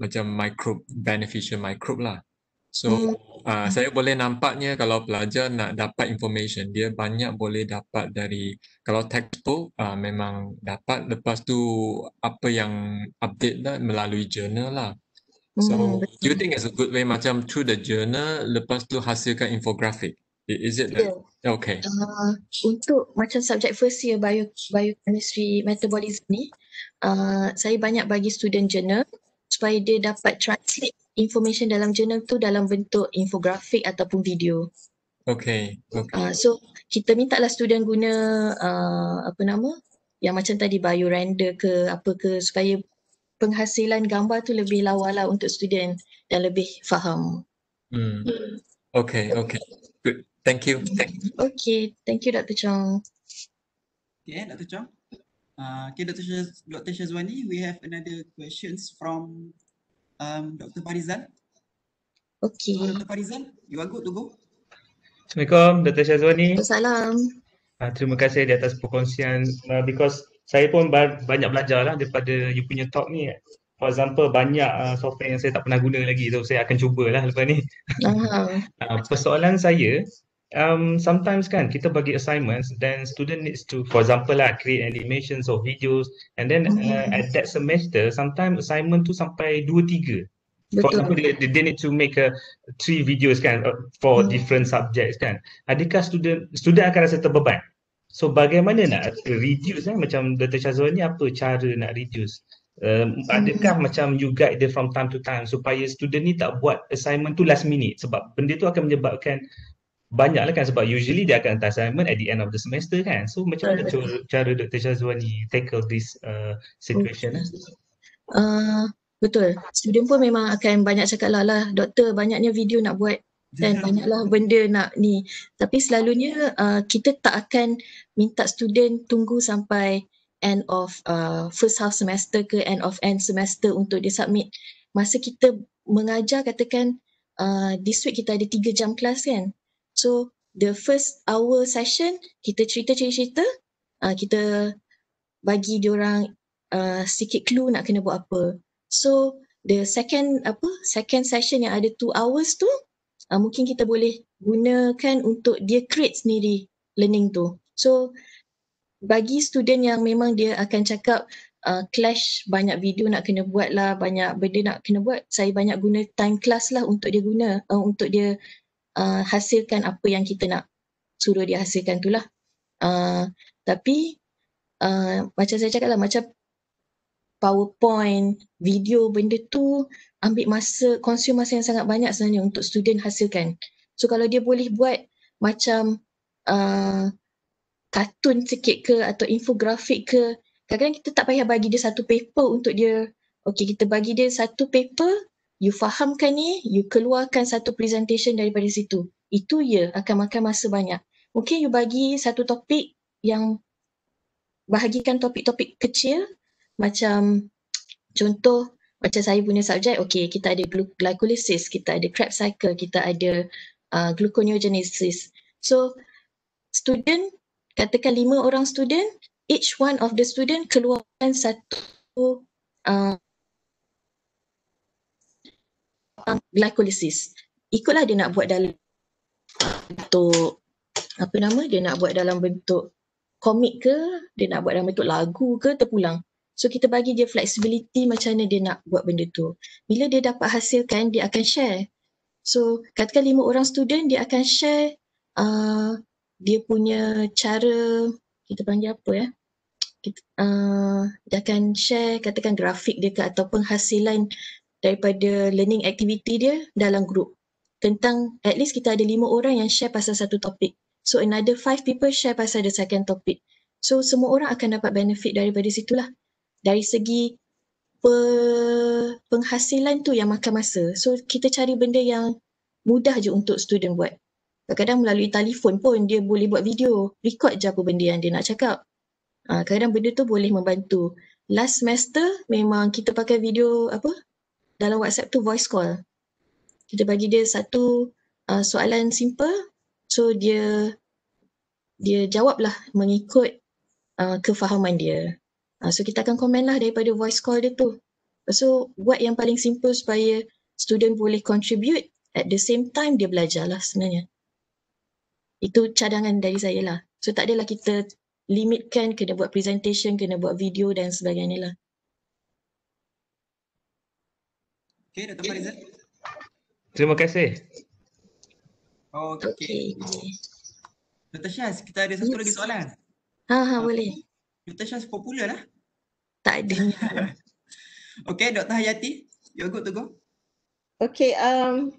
macam microbe beneficial microbe lah. So mm. uh, saya boleh nampaknya kalau pelajar nak dapat information dia banyak boleh dapat dari kalau textbook uh, memang dapat lepas tu apa yang update lah melalui journal lah. So mm. do you think it's a good way macam through the journal lepas tu hasilkan infografik? Is it that? Yeah. Okay. Uh, untuk macam subjek first year bio biochemistry metabolism ni uh, saya banyak bagi student journal supaya dia dapat translate information dalam jurnal tu dalam bentuk infografik ataupun video. Okay. okay. Uh, so kita minta lah student guna uh, apa nama yang macam tadi bio render ke apa ke supaya penghasilan gambar tu lebih lawa lah untuk student dan lebih faham. Hmm. hmm. Okay, okay. Good. Thank you. Thank you. Okay, thank you Dr. Chong. Okay, Dr. Chong. Ah, okay, Dr. Dr. Shazwani, we have another questions from um, Dr. Farizan. Okay. So, Dr. Farizan, you are good to go. Assalamualaikum, Dr. Shazwani. Assalamualaikum. Uh, ah, terima kasih di atas perkongsian uh, because saya pun ba- banyak belajar lah daripada you punya talk ni. For example, banyak uh, software yang saya tak pernah guna lagi. So, saya akan cubalah lepas ni. Uh-huh. uh, persoalan saya um, sometimes kan kita bagi assignments then student needs to for example lah create animations or videos and then oh, yes. uh, at that semester sometimes assignment tu sampai dua tiga. For example, they, they need to make a three videos kan uh, for hmm. different subjects kan. Adakah student student akan rasa terbeban? So bagaimana nak reduce kan? Macam Dr. Shazwan ni apa cara nak reduce? Um, adakah hmm. macam you guide dia from time to time supaya student ni tak buat assignment tu last minute sebab benda tu akan menyebabkan banyak lah kan sebab usually dia akan assignment at the end of the semester kan. So macam mana yeah. cara Dr. Syazwani tackle this uh, situation? Okay. Uh, betul. Student pun memang akan banyak cakap lah lah doktor banyaknya video nak buat dan hmm. banyaklah benda nak ni. Tapi selalunya uh, kita tak akan minta student tunggu sampai end of uh, first half semester ke end of end semester untuk dia submit. Masa kita mengajar katakan uh, this week kita ada tiga jam kelas kan. So the first hour session kita cerita cerita, uh, ah, kita bagi orang uh, sikit clue nak kena buat apa. So the second apa second session yang ada two hours tu uh, mungkin kita boleh gunakan untuk dia create sendiri learning tu. So bagi student yang memang dia akan cakap uh, clash banyak video nak kena buat lah, banyak benda nak kena buat, saya banyak guna time class lah untuk dia guna, uh, untuk dia uh, hasilkan apa yang kita nak suruh dia hasilkan tu lah. Uh, tapi uh, macam saya cakap lah macam powerpoint, video benda tu ambil masa, consume masa yang sangat banyak sebenarnya untuk student hasilkan. So kalau dia boleh buat macam uh, kartun sikit ke atau infografik ke, kadang-kadang kita tak payah bagi dia satu paper untuk dia Okay, kita bagi dia satu paper you fahamkan ni, you keluarkan satu presentation daripada situ. Itu ya akan makan masa banyak. Mungkin you bagi satu topik yang bahagikan topik-topik kecil macam contoh macam saya punya subjek, okay kita ada glycolysis, kita ada Krebs cycle, kita ada uh, gluconeogenesis. So student, katakan lima orang student, each one of the student keluarkan satu uh, um, glycolysis. Ikutlah dia nak buat dalam bentuk apa nama dia nak buat dalam bentuk komik ke, dia nak buat dalam bentuk lagu ke terpulang. So kita bagi dia flexibility macam mana dia nak buat benda tu. Bila dia dapat hasilkan dia akan share. So katakan lima orang student dia akan share uh, dia punya cara kita panggil apa ya? Kita, uh, dia akan share katakan grafik dia ke ataupun hasilan daripada learning activity dia dalam group tentang at least kita ada lima orang yang share pasal satu topik. So another five people share pasal the second topic. So semua orang akan dapat benefit daripada situlah. Dari segi pe- penghasilan tu yang makan masa. So kita cari benda yang mudah je untuk student buat. Kadang-kadang melalui telefon pun dia boleh buat video, record je apa benda yang dia nak cakap. Ah, kadang-kadang benda tu boleh membantu. Last semester memang kita pakai video apa dalam WhatsApp tu voice call. Kita bagi dia satu uh, soalan simple, so dia dia jawablah mengikut uh, kefahaman dia. Uh, so kita akan komen lah daripada voice call dia tu. So buat yang paling simple supaya student boleh contribute at the same time dia belajar lah sebenarnya. Itu cadangan dari saya lah. So tak adalah kita limitkan kena buat presentation, kena buat video dan sebagainya lah. Okay, Dr. Farizal. Terima kasih. Oh, okey. Okay. Dr. Syaz, kita ada satu yes. lagi soalan. Ha, ha, boleh. Dr. Syaz popular lah. Tak ada. Okay, Dr. Hayati, you're good to go. Okay, um,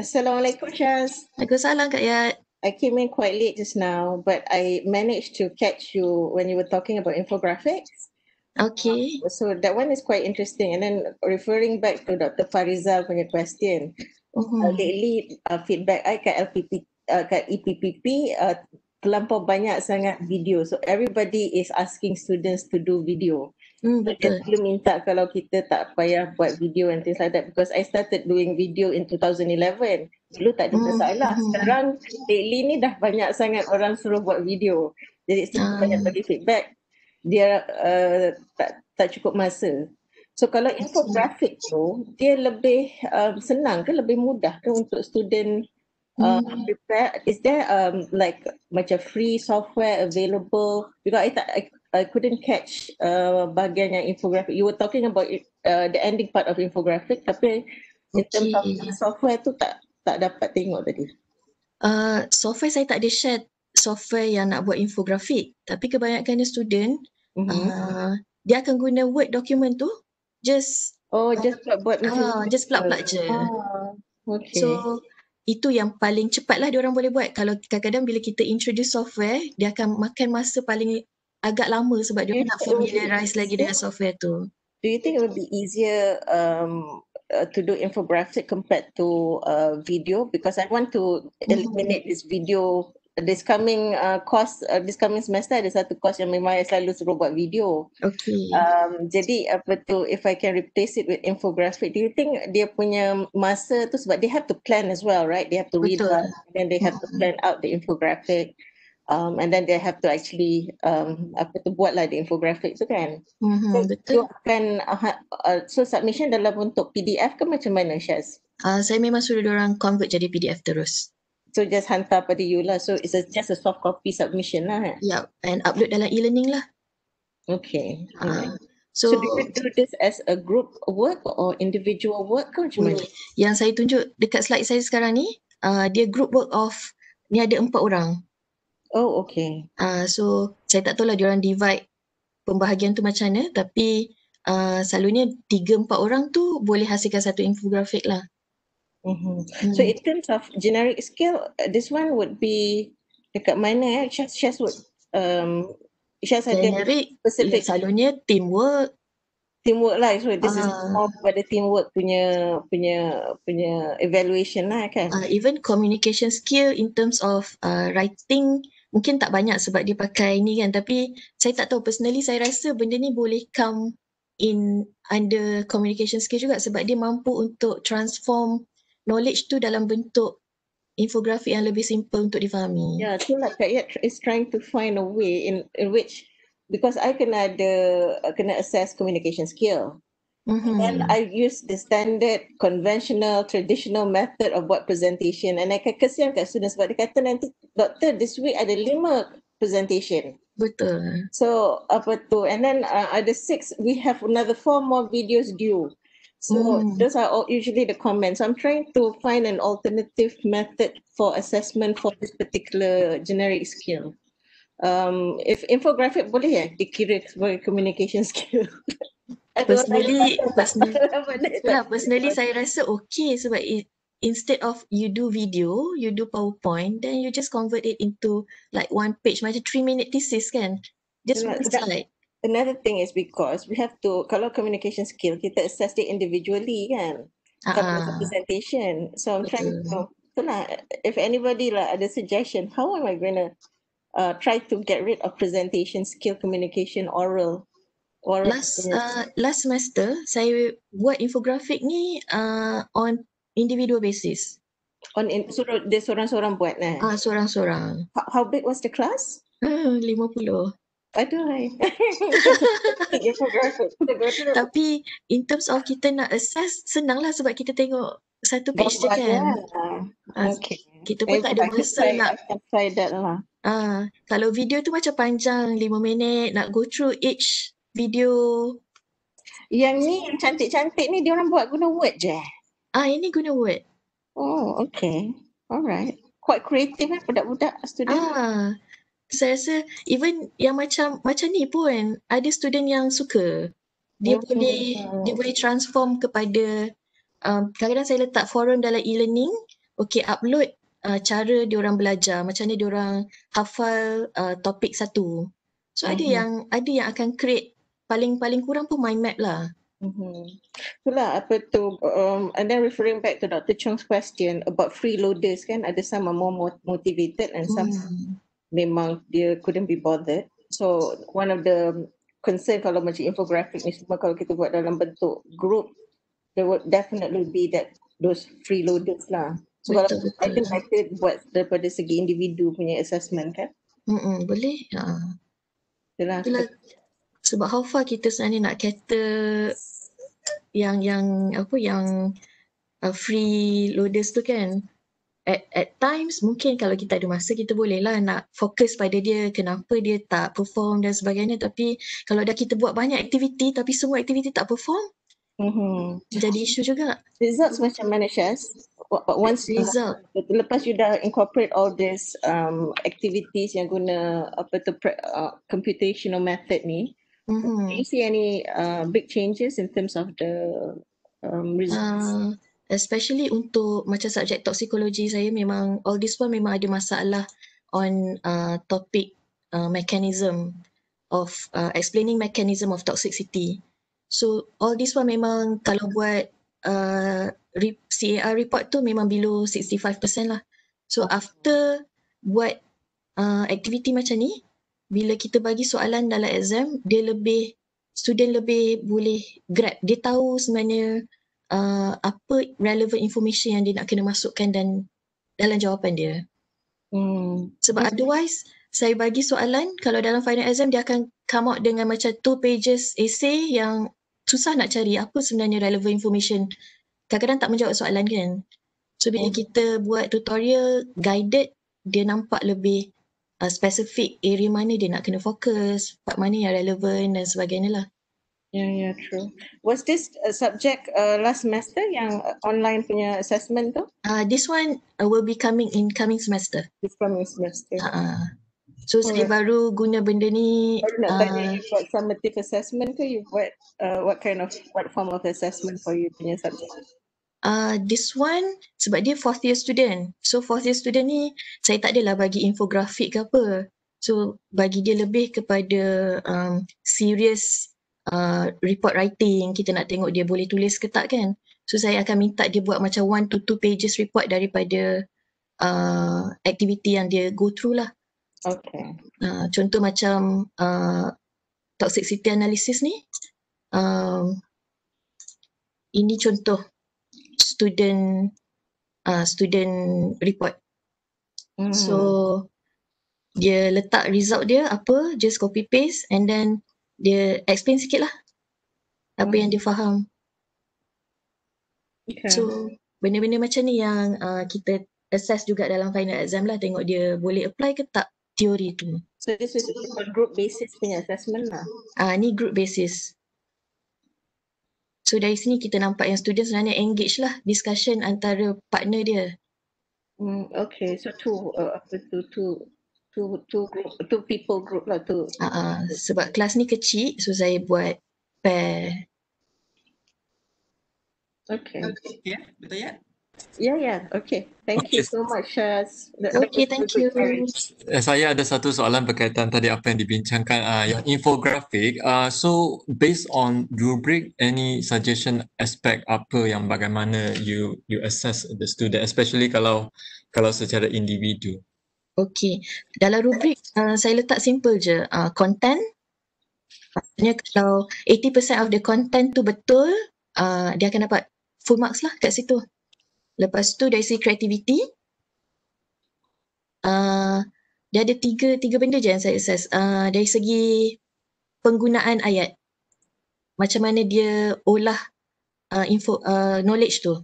Assalamualaikum Syaz. Waalaikumsalam Kak Yat. I came in quite late just now, but I managed to catch you when you were talking about infographics. Okay. So that one is quite interesting. And then referring back to Dr. Fariza for your question, uh-huh. daily uh, feedback I kat LPP, uh, kat EPPP uh, terlampau banyak sangat video. So everybody is asking students to do video. Mm, betul. Dia minta kalau kita tak payah buat video and things like that because I started doing video in 2011. Dulu tak ada mm, masalah. Mm. Sekarang daily ni dah banyak sangat orang suruh buat video. Jadi, saya ah. banyak bagi feedback dia uh, tak tak cukup masa. So kalau infografik tu dia lebih um, senang ke lebih mudah ke untuk student um, hmm. prepare is there um, like macam free software available because I tak I, I couldn't catch uh, bahagian yang infografik you were talking about uh, the ending part of infografik tapi okay. in terms of software tu tak tak dapat tengok tadi. Uh, software saya tak ada share software yang nak buat infografik tapi kebanyakannya student Mm-hmm. uh, dia akan guna word document tu just oh just plug buat uh, just plug plug je ah, okay. so itu yang paling cepat lah orang boleh buat kalau kadang-kadang bila kita introduce software dia akan makan masa paling agak lama sebab dia nak familiarize lagi dengan software tu do you think it would be easier um uh, to do infographic compared to uh, video because i want to mm-hmm. eliminate mm-hmm. this video this coming uh, course uh, this coming semester ada satu course yang memang saya selalu suruh buat video. Okay. Um, jadi apa tu if I can replace it with infographic do you think dia punya masa tu sebab they have to plan as well right? They have to read Betul. and then they have to plan out the infographic. Um, and then they have to actually um, apa tu buat lah the infographic tu kan. Mm-hmm, so, betul. Akan, uh, uh, so submission dalam bentuk PDF ke macam mana Syaz? Uh, saya memang suruh orang convert jadi PDF terus. So just hantar pada you lah. So it's a, just a soft copy submission lah. Eh? Yeah, and upload dalam e-learning lah. Okay. Uh, So, so do you do this as a group work or individual work ke macam mana? Yang saya tunjuk dekat slide saya sekarang ni, uh, dia group work of, ni ada empat orang. Oh, okay. Uh, so saya tak tahu lah diorang divide pembahagian tu macam mana tapi uh, selalunya tiga empat orang tu boleh hasilkan satu infografik lah. Mm-hmm. Hmm. So in terms of generic skill, uh, this one would be dekat mana eh? Chess, chess would, um, chess generic, ada specific. selalunya teamwork. Teamwork lah. So this uh, is ah. more pada teamwork punya punya punya evaluation lah kan. Uh, even communication skill in terms of uh, writing, mungkin tak banyak sebab dia pakai ni kan. Tapi saya tak tahu personally saya rasa benda ni boleh come in under communication skill juga sebab dia mampu untuk transform knowledge tu dalam bentuk infografik yang lebih simple untuk difahami. Ya, yeah, tu lah Kak is trying to find a way in, in which because I kena ada kena assess communication skill. Mm-hmm. And then I use the standard conventional traditional method of what presentation and I kan kesian kat student sebab dia kata nanti doktor this week ada lima presentation. Betul. So apa tu and then uh, ada six we have another four more videos due. So mm. those are all usually the comments. I'm trying to find an alternative method for assessment for this particular generic skill. Um, if infographic boleh eh? ya, dikirim sebagai communication skill. personally, personally, lah, personally saya rasa okay sebab it, instead of you do video, you do PowerPoint, then you just convert it into like one page, macam three minute thesis kan. Just yeah, one slide. That, another thing is because we have to kalau communication skill kita assess it individually kan uh-huh. kalau ah, ah. presentation so I'm trying Betul. to so lah if anybody lah ada suggestion how am I gonna uh, try to get rid of presentation skill communication oral oral last uh, last semester saya buat infografik ni uh, on individual basis on in, suruh, dia seorang-seorang buat lah. Ah, uh, seorang-seorang. How, how, big was the class? Hmm, uh, 50. Aduhai. Tapi in terms of kita nak assess, senanglah sebab kita tengok satu page je kan. Lah. Ah, okay. Kita pun eh, tak ada masa try, nak. Try that lah. Ah, kalau video tu macam panjang, lima minit nak go through each video. Yang ni yang cantik-cantik ni dia orang buat guna word je. Eh? Ah, ini guna word. Oh, okay. Alright. Quite creative kan budak-budak student. Ah saya rasa even yang macam macam ni pun ada student yang suka dia oh, okay. boleh dia boleh transform kepada um, kadang-kadang saya letak forum dalam e-learning okay upload uh, cara dia orang belajar macam ni dia orang hafal uh, topik satu so uh-huh. ada mm-hmm. yang ada yang akan create paling-paling kurang pun mind map lah Mm-hmm. Itulah apa tu um, And then referring back to Dr. Chong's question About freeloaders kan Ada some more motivated And some mm memang dia couldn't be bothered. So one of the concern kalau macam infographic ni semua kalau kita buat dalam bentuk group, there would definitely be that those freeloaders lah. So betul, kalau betul. I think I could buat daripada segi individu punya assessment kan? Mm-mm, boleh. Ha. Itulah. Itulah. Sebab how far kita sebenarnya nak cater yang yang apa yang uh, free loaders tu kan? at, at times mungkin kalau kita ada masa kita bolehlah nak fokus pada dia kenapa dia tak perform dan sebagainya tapi kalau dah kita buat banyak aktiviti tapi semua aktiviti tak perform mm-hmm. jadi isu juga results macam mana managers once result you, lepas you dah incorporate all this um, activities yang guna apa tu uh, computational method ni mm-hmm. do you see any uh, big changes in terms of the um, results uh, especially untuk macam subjek toksikologi saya memang all this pun memang ada masalah on uh, topic uh, mechanism of uh, explaining mechanism of toxicity. So all this pun memang kalau buat uh, CAR report tu memang below 65% lah. So after buat uh, aktiviti macam ni, bila kita bagi soalan dalam exam, dia lebih, student lebih boleh grab. Dia tahu sebenarnya uh, apa relevant information yang dia nak kena masukkan dan dalam jawapan dia. Hmm. Sebab hmm. otherwise saya bagi soalan kalau dalam final exam dia akan come out dengan macam two pages essay yang susah nak cari apa sebenarnya relevant information. Kadang-kadang tak menjawab soalan kan. So bila hmm. kita buat tutorial guided dia nampak lebih uh, specific area mana dia nak kena fokus, part mana yang relevant dan sebagainya lah. Yeah, yeah, true. Was this subject uh, last semester yang uh, online punya assessment tu? Uh, this one uh, will be coming in coming semester. This coming semester. Uh -uh. So, oh, saya yeah. baru guna benda ni. Baru nak uh, tanya, uh, you buat summative assessment ke? You buat uh, what kind of, what form of assessment for you punya subject? Uh, this one sebab dia fourth year student. So fourth year student ni saya tak adalah bagi infografik ke apa. So bagi dia lebih kepada um, serious Uh, report writing, kita nak tengok dia boleh tulis ke tak kan. So saya akan minta dia buat macam one to two pages report daripada uh, activity yang dia go through lah. Okay. Uh, contoh macam uh, city analysis ni. Um, ini contoh student uh, student report. Mm. So dia letak result dia apa, just copy paste and then dia explain sikit lah apa yang hmm. dia faham. Yeah. So benda-benda macam ni yang uh, kita assess juga dalam final exam lah tengok dia boleh apply ke tak teori tu. So this is a group basis punya assessment lah? Ah uh, ni group basis. So dari sini kita nampak yang student sebenarnya engage lah discussion antara partner dia. Hmm, okay, so two, uh, two, two, two two group two people group lah tu. Ah uh-uh. sebab kelas ni kecil so saya buat pair. Okay. Yeah, betul ya? Yeah, yeah. Okay. Thank okay. you so much, Shaz. Okay, thank you. Eh, saya ada satu soalan berkaitan tadi apa yang dibincangkan. Uh, yang infografik. Uh, ah, so, based on rubric, any suggestion aspect apa yang bagaimana you you assess the student, especially kalau kalau secara individu. Okey, dalam rubrik uh, saya letak simple je, uh, content. Maksudnya kalau 80% of the content tu betul, uh, dia akan dapat full marks lah kat situ. Lepas tu dari segi creativity, uh, dia ada tiga tiga benda je yang saya assess. Uh, dari segi penggunaan ayat, macam mana dia olah uh, info uh, knowledge tu.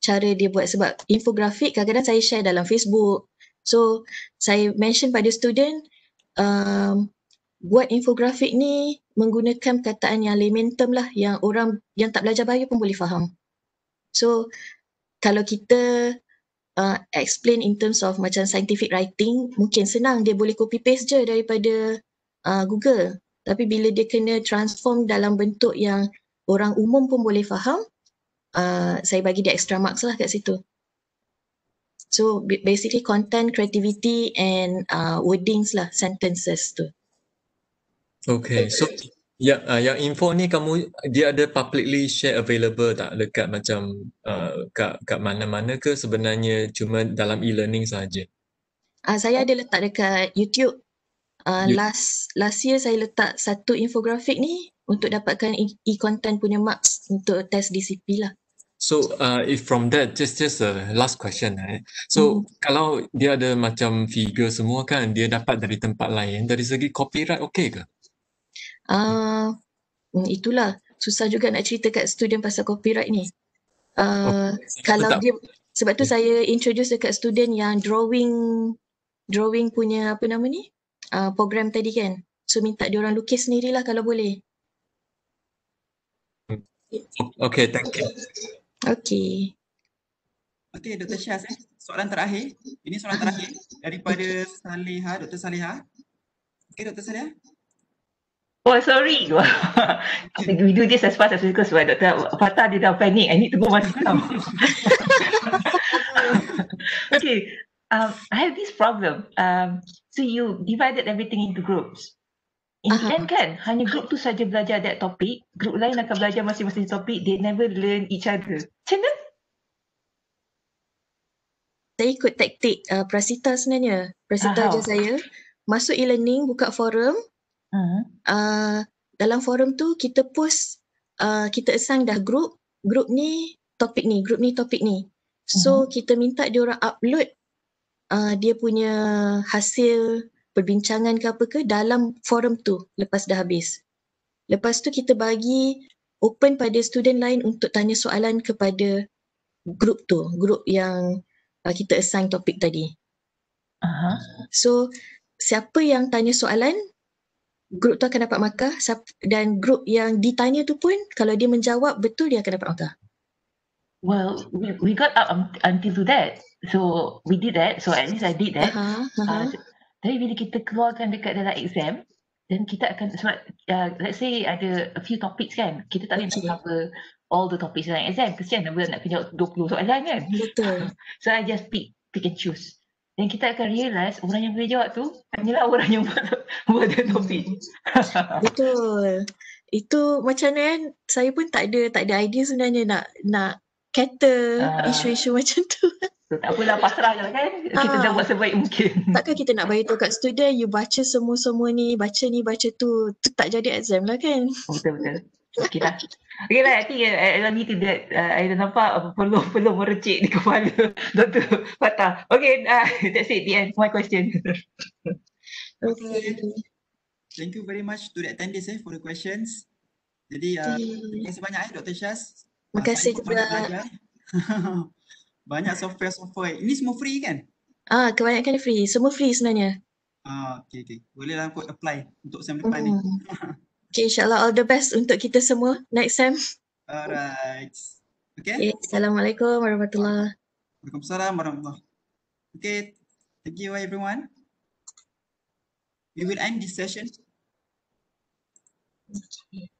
Cara dia buat sebab infografik kadang-kadang saya share dalam Facebook, So saya mention pada student um, buat infografik ni menggunakan kataan yang elementum lah yang orang yang tak belajar bio pun boleh faham. So kalau kita uh, explain in terms of macam scientific writing mungkin senang dia boleh copy paste je daripada uh, Google. Tapi bila dia kena transform dalam bentuk yang orang umum pun boleh faham, uh, saya bagi dia extra marks lah kat situ. So basically content, creativity and uh, wordings lah, sentences tu. Okay, so yeah, uh, yang info ni kamu dia ada publicly share available tak dekat macam uh, kat, kat mana-mana ke sebenarnya cuma dalam e-learning sahaja? Uh, saya ada letak dekat YouTube. Uh, last last year saya letak satu infografik ni untuk dapatkan e-content punya marks untuk test DCP lah. So uh, from that, just just a last question. Eh. So hmm. kalau dia ada macam figure semua kan, dia dapat dari tempat lain, dari segi copyright okey ke? Ah, uh, itulah susah juga nak cerita kat student pasal copyright ni. Uh, oh, kalau dia sebab tu hmm. saya introduce dekat student yang drawing drawing punya apa nama ni? Uh, program tadi kan. So minta dia orang lukis sendiri lah kalau boleh. Hmm. Okay, thank you. Okay. Okay, Dr. Syaz eh. Soalan terakhir. Ini soalan terakhir daripada Salihah, Dr. Salihah. Okay, Dr. Saliha. Oh sorry. okay. We do this as fast as possible sebab Dr. Fatah dia dah panik. I need to go masuk now. okay. Um, I have this problem. Um, so you divided everything into groups. In the end kan hanya group tu saja belajar that topic, group lain akan belajar masing-masing topik, they never learn each other. Macam mana? Saya ikut taktik uh, Prasita sebenarnya. Prasita je saya. Masuk e-learning, buka forum. Uh-huh. Uh, dalam forum tu kita post, uh, kita assign dah group. Group ni topik ni, group ni topik ni. So uh-huh. kita minta diorang upload uh, dia punya hasil perbincangan ke apa ke dalam forum tu lepas dah habis. Lepas tu kita bagi open pada student lain untuk tanya soalan kepada grup tu, grup yang uh, kita assign topik tadi. Aha. So siapa yang tanya soalan, grup tu akan dapat markah dan grup yang ditanya tu pun kalau dia menjawab betul dia akan dapat markah. Well, we, we got up until to that. So we did that. So at least I did that. Uh-huh. Uh-huh. Uh, tapi bila kita keluarkan dekat dalam exam, dan kita akan sebab uh, let's say ada a few topics kan. Kita tak boleh cover all the topics dalam exam. Kesian nak nak kena jawab 20 soalan kan. Betul. so I just pick pick and choose. Dan kita akan realise orang yang boleh jawab tu hanyalah orang yang buat the topic. Betul. Itu macam ni kan eh? saya pun tak ada tak ada idea sebenarnya nak nak cater uh, isu-isu macam tu tak apalah pasrah je lah kan. Ah. Kita uh, dah buat sebaik mungkin. Takkan kita nak beritahu kat student you baca semua-semua ni, baca ni, baca tu, tu tak jadi exam lah kan. Oh, betul-betul. Okay lah. Okay lah, I think I, I need to that. I dah nampak uh, perlu perlu merecik di kepala Dr. Fatah. Okay, uh, that's it. The end. My question. okay. Thank you very much to the attendees eh, for the questions. Jadi, uh, terima kasih banyak eh, Dr. Syaz. Terima kasih juga. banyak software-software. Ini semua free kan? Ah, kebanyakan free. Semua free sebenarnya. Ah, okey okey. Boleh lah aku apply untuk sem depan hmm. ni. okey, insya all the best untuk kita semua next sem. Alright. Okey. Okay, assalamualaikum warahmatullahi. Waalaikumsalam warahmatullahi. Okay, Thank you everyone. We will end this session. Okay.